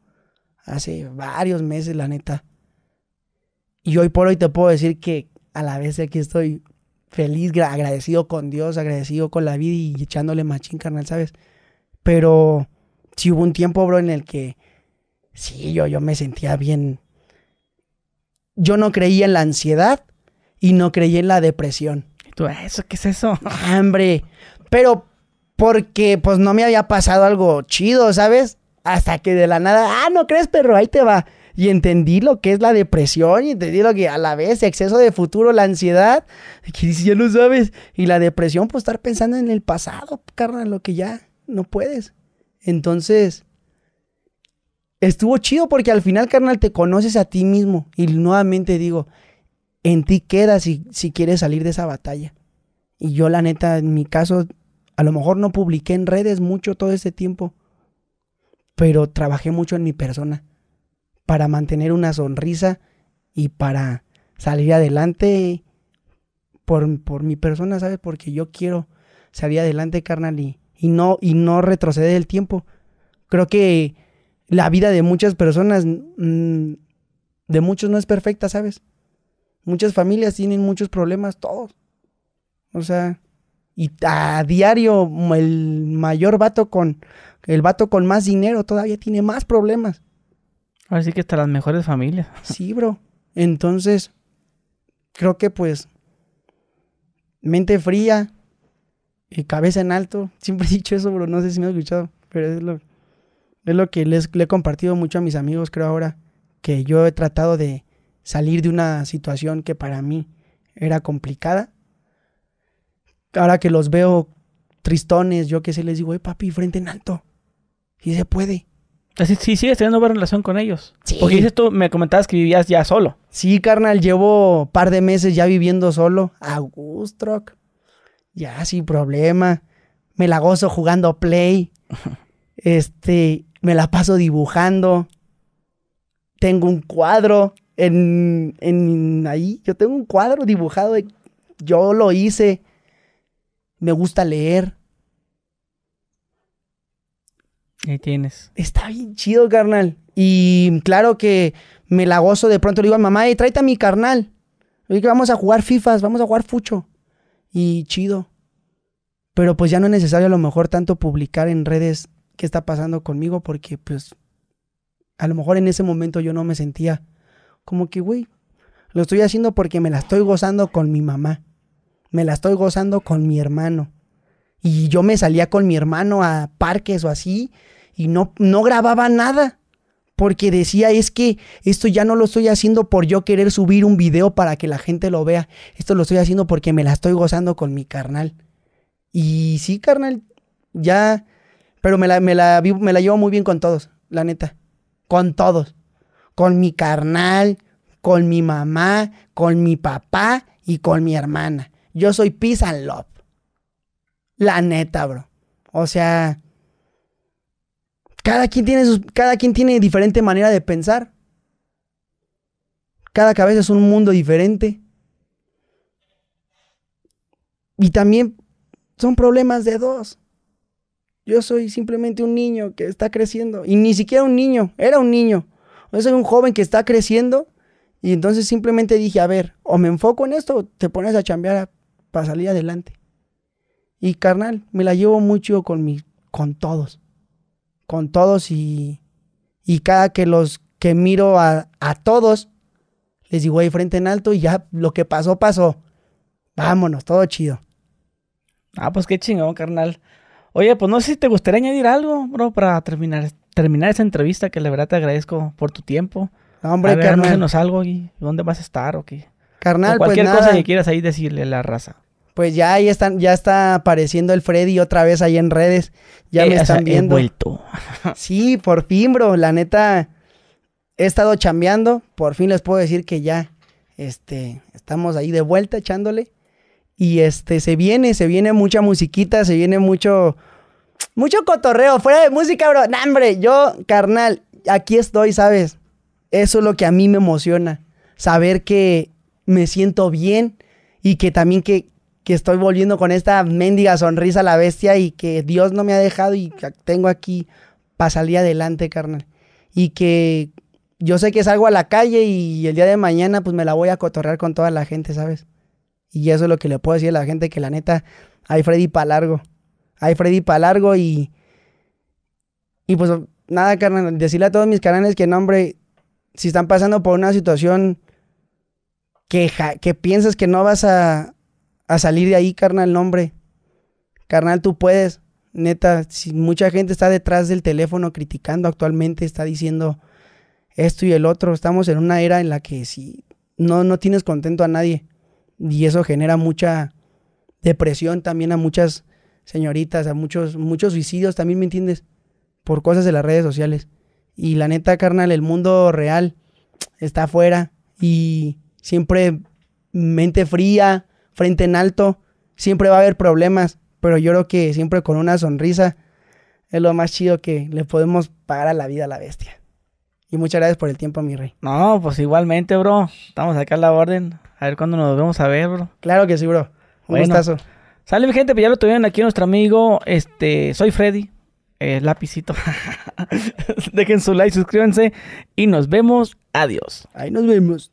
Hace varios meses, la neta. Y hoy por hoy te puedo decir que a la vez aquí estoy feliz, agradecido con Dios, agradecido con la vida y echándole machín, carnal, ¿sabes? Pero sí hubo un tiempo, bro, en el que sí, yo, yo me sentía bien. Yo no creía en la ansiedad y no creía en la depresión. ¿eso qué es eso? Hambre. Pero porque pues no me había pasado algo chido, ¿sabes? Hasta que de la nada, ah, no crees, pero ahí te va. Y entendí lo que es la depresión y entendí lo que a la vez, exceso de futuro, la ansiedad, que dices, ya lo sabes. Y la depresión, pues estar pensando en el pasado, carnal, lo que ya no puedes. Entonces, estuvo chido porque al final, carnal, te conoces a ti mismo. Y nuevamente digo, en ti queda si, si quieres salir de esa batalla. Y yo la neta, en mi caso, a lo mejor no publiqué en redes mucho todo este tiempo, pero trabajé mucho en mi persona para mantener una sonrisa y para salir adelante por, mi persona, ¿sabes? Porque yo quiero salir adelante, carnal, y, no, y no retroceder el tiempo. Creo que la vida de muchas personas, mm, de muchos no es perfecta, ¿sabes? Muchas familias tienen muchos problemas, todos. O sea, y a diario mm, el mayor vato con el vato con más dinero todavía tiene más problemas. Así que hasta las mejores familias. Sí, bro. Entonces, creo que pues mente fría y cabeza en alto. Siempre he dicho eso, bro. No sé si me has escuchado, pero es lo, es lo que les, le he compartido mucho a mis amigos, creo ahora, que yo he tratado de, salir de una situación que para mí era complicada. Ahora que los veo tristones, yo qué sé, les digo, hey papi, frente en alto. Y se puede. Así, sí, sigues teniendo buena relación con ellos. Porque dices tú, me comentabas que vivías ya solo. Sí, carnal, llevo par de meses ya viviendo solo. A gusto. Ya, sin problema. Me la gozo jugando play. este, me la paso dibujando. Tengo un cuadro. En, en ahí, yo tengo un cuadro dibujado de, yo lo hice, me gusta leer. Ahí tienes. Está bien chido, carnal. Y claro que me la gozo de pronto. Le digo a mamá, hey, tráete a mi carnal. ...oye que vamos a jugar FIFAs, vamos a jugar fucho. Y chido. Pero pues ya no es necesario a lo mejor tanto publicar en redes qué está pasando conmigo porque pues a lo mejor en ese momento yo no me sentía como que, güey, lo estoy haciendo porque me la estoy gozando con mi mamá. Me la estoy gozando con mi hermano. Y yo me salía con mi hermano a parques o así y no, no grababa nada. Porque decía, es que esto ya no lo estoy haciendo por yo querer subir un video para que la gente lo vea. Esto lo estoy haciendo porque me la estoy gozando con mi carnal. Y sí, carnal, ya... Pero me la, me la, me la llevo muy bien con todos, la neta. Con todos con mi carnal, con mi mamá, con mi papá y con mi hermana. Yo soy peace and love. La neta, bro. O sea, cada quien tiene, cada quien tiene diferente manera de pensar. Cada cabeza es un mundo diferente. Y también son problemas de dos. Yo soy simplemente un niño que está creciendo. Y ni siquiera un niño, era un niño. Yo soy un joven que está creciendo y entonces simplemente dije, a ver, o me enfoco en esto o te pones a chambear para salir adelante. Y carnal, me la llevo mucho con, mi, con todos. Con todos y, y cada que los que miro a, todos, les digo, ahí frente en alto y ya lo que pasó, pasó. Vámonos, todo chido. Ah, pues qué chingón, carnal. Oye, pues no sé si te gustaría añadir algo, bro, para terminar terminar esa entrevista que la verdad te agradezco por tu tiempo. hombre, a ver, carnal. algo y dónde vas a estar o qué. Carnal, o pues cualquier cosa que quieras ahí decirle la raza. Pues ya ahí están, ya está apareciendo el Freddy otra vez ahí en redes. Ya eh, me están viendo. vuelto. sí, por fin, bro. La neta, he estado chambeando. Por fin les puedo decir que ya, este, estamos ahí de vuelta echándole. Y este, se viene, se viene mucha musiquita, se viene mucho, mucho cotorreo, fuera de música, bro. No, hombre, yo, carnal, aquí estoy, ¿sabes? Eso es lo que a mí me emociona. Saber que me siento bien y que también que, que estoy volviendo con esta mendiga sonrisa a la bestia y que Dios no me ha dejado y que tengo aquí para salir adelante, carnal. Y que yo sé que salgo a la calle y el día de mañana pues me la voy a cotorrear con toda la gente, ¿sabes? Y eso es lo que le puedo decir a la gente que la neta, hay Freddy para largo hay Freddy para largo y. Y pues nada, carnal, decirle a todos mis canales que, no, hombre, si están pasando por una situación que, que piensas que no vas a, salir de ahí, carnal, no, hombre. Carnal, tú puedes. Neta, mucha gente está detrás del teléfono criticando actualmente, está diciendo esto y el otro. Estamos en una era en la que si no, no tienes contento a nadie. Y eso genera mucha depresión también a muchas señoritas, a muchos, muchos suicidios también, ¿me entiendes? Por cosas de las redes sociales. Y la neta, carnal, el mundo real está afuera y siempre mente fría, frente en alto, siempre va a haber problemas, pero yo creo que siempre con una sonrisa es lo más chido que le podemos pagar a la vida a la bestia. Y muchas gracias por el tiempo, mi rey. No, pues igualmente, bro. Estamos acá a la orden. A ver cuándo nos vemos a ver, bro. Claro que sí, bro. Un Sale mi gente, pues ya lo tuvieron aquí nuestro amigo, este, soy Freddy, el eh, lapicito. Dejen su like, suscríbanse y nos vemos. Adiós. Ahí nos vemos.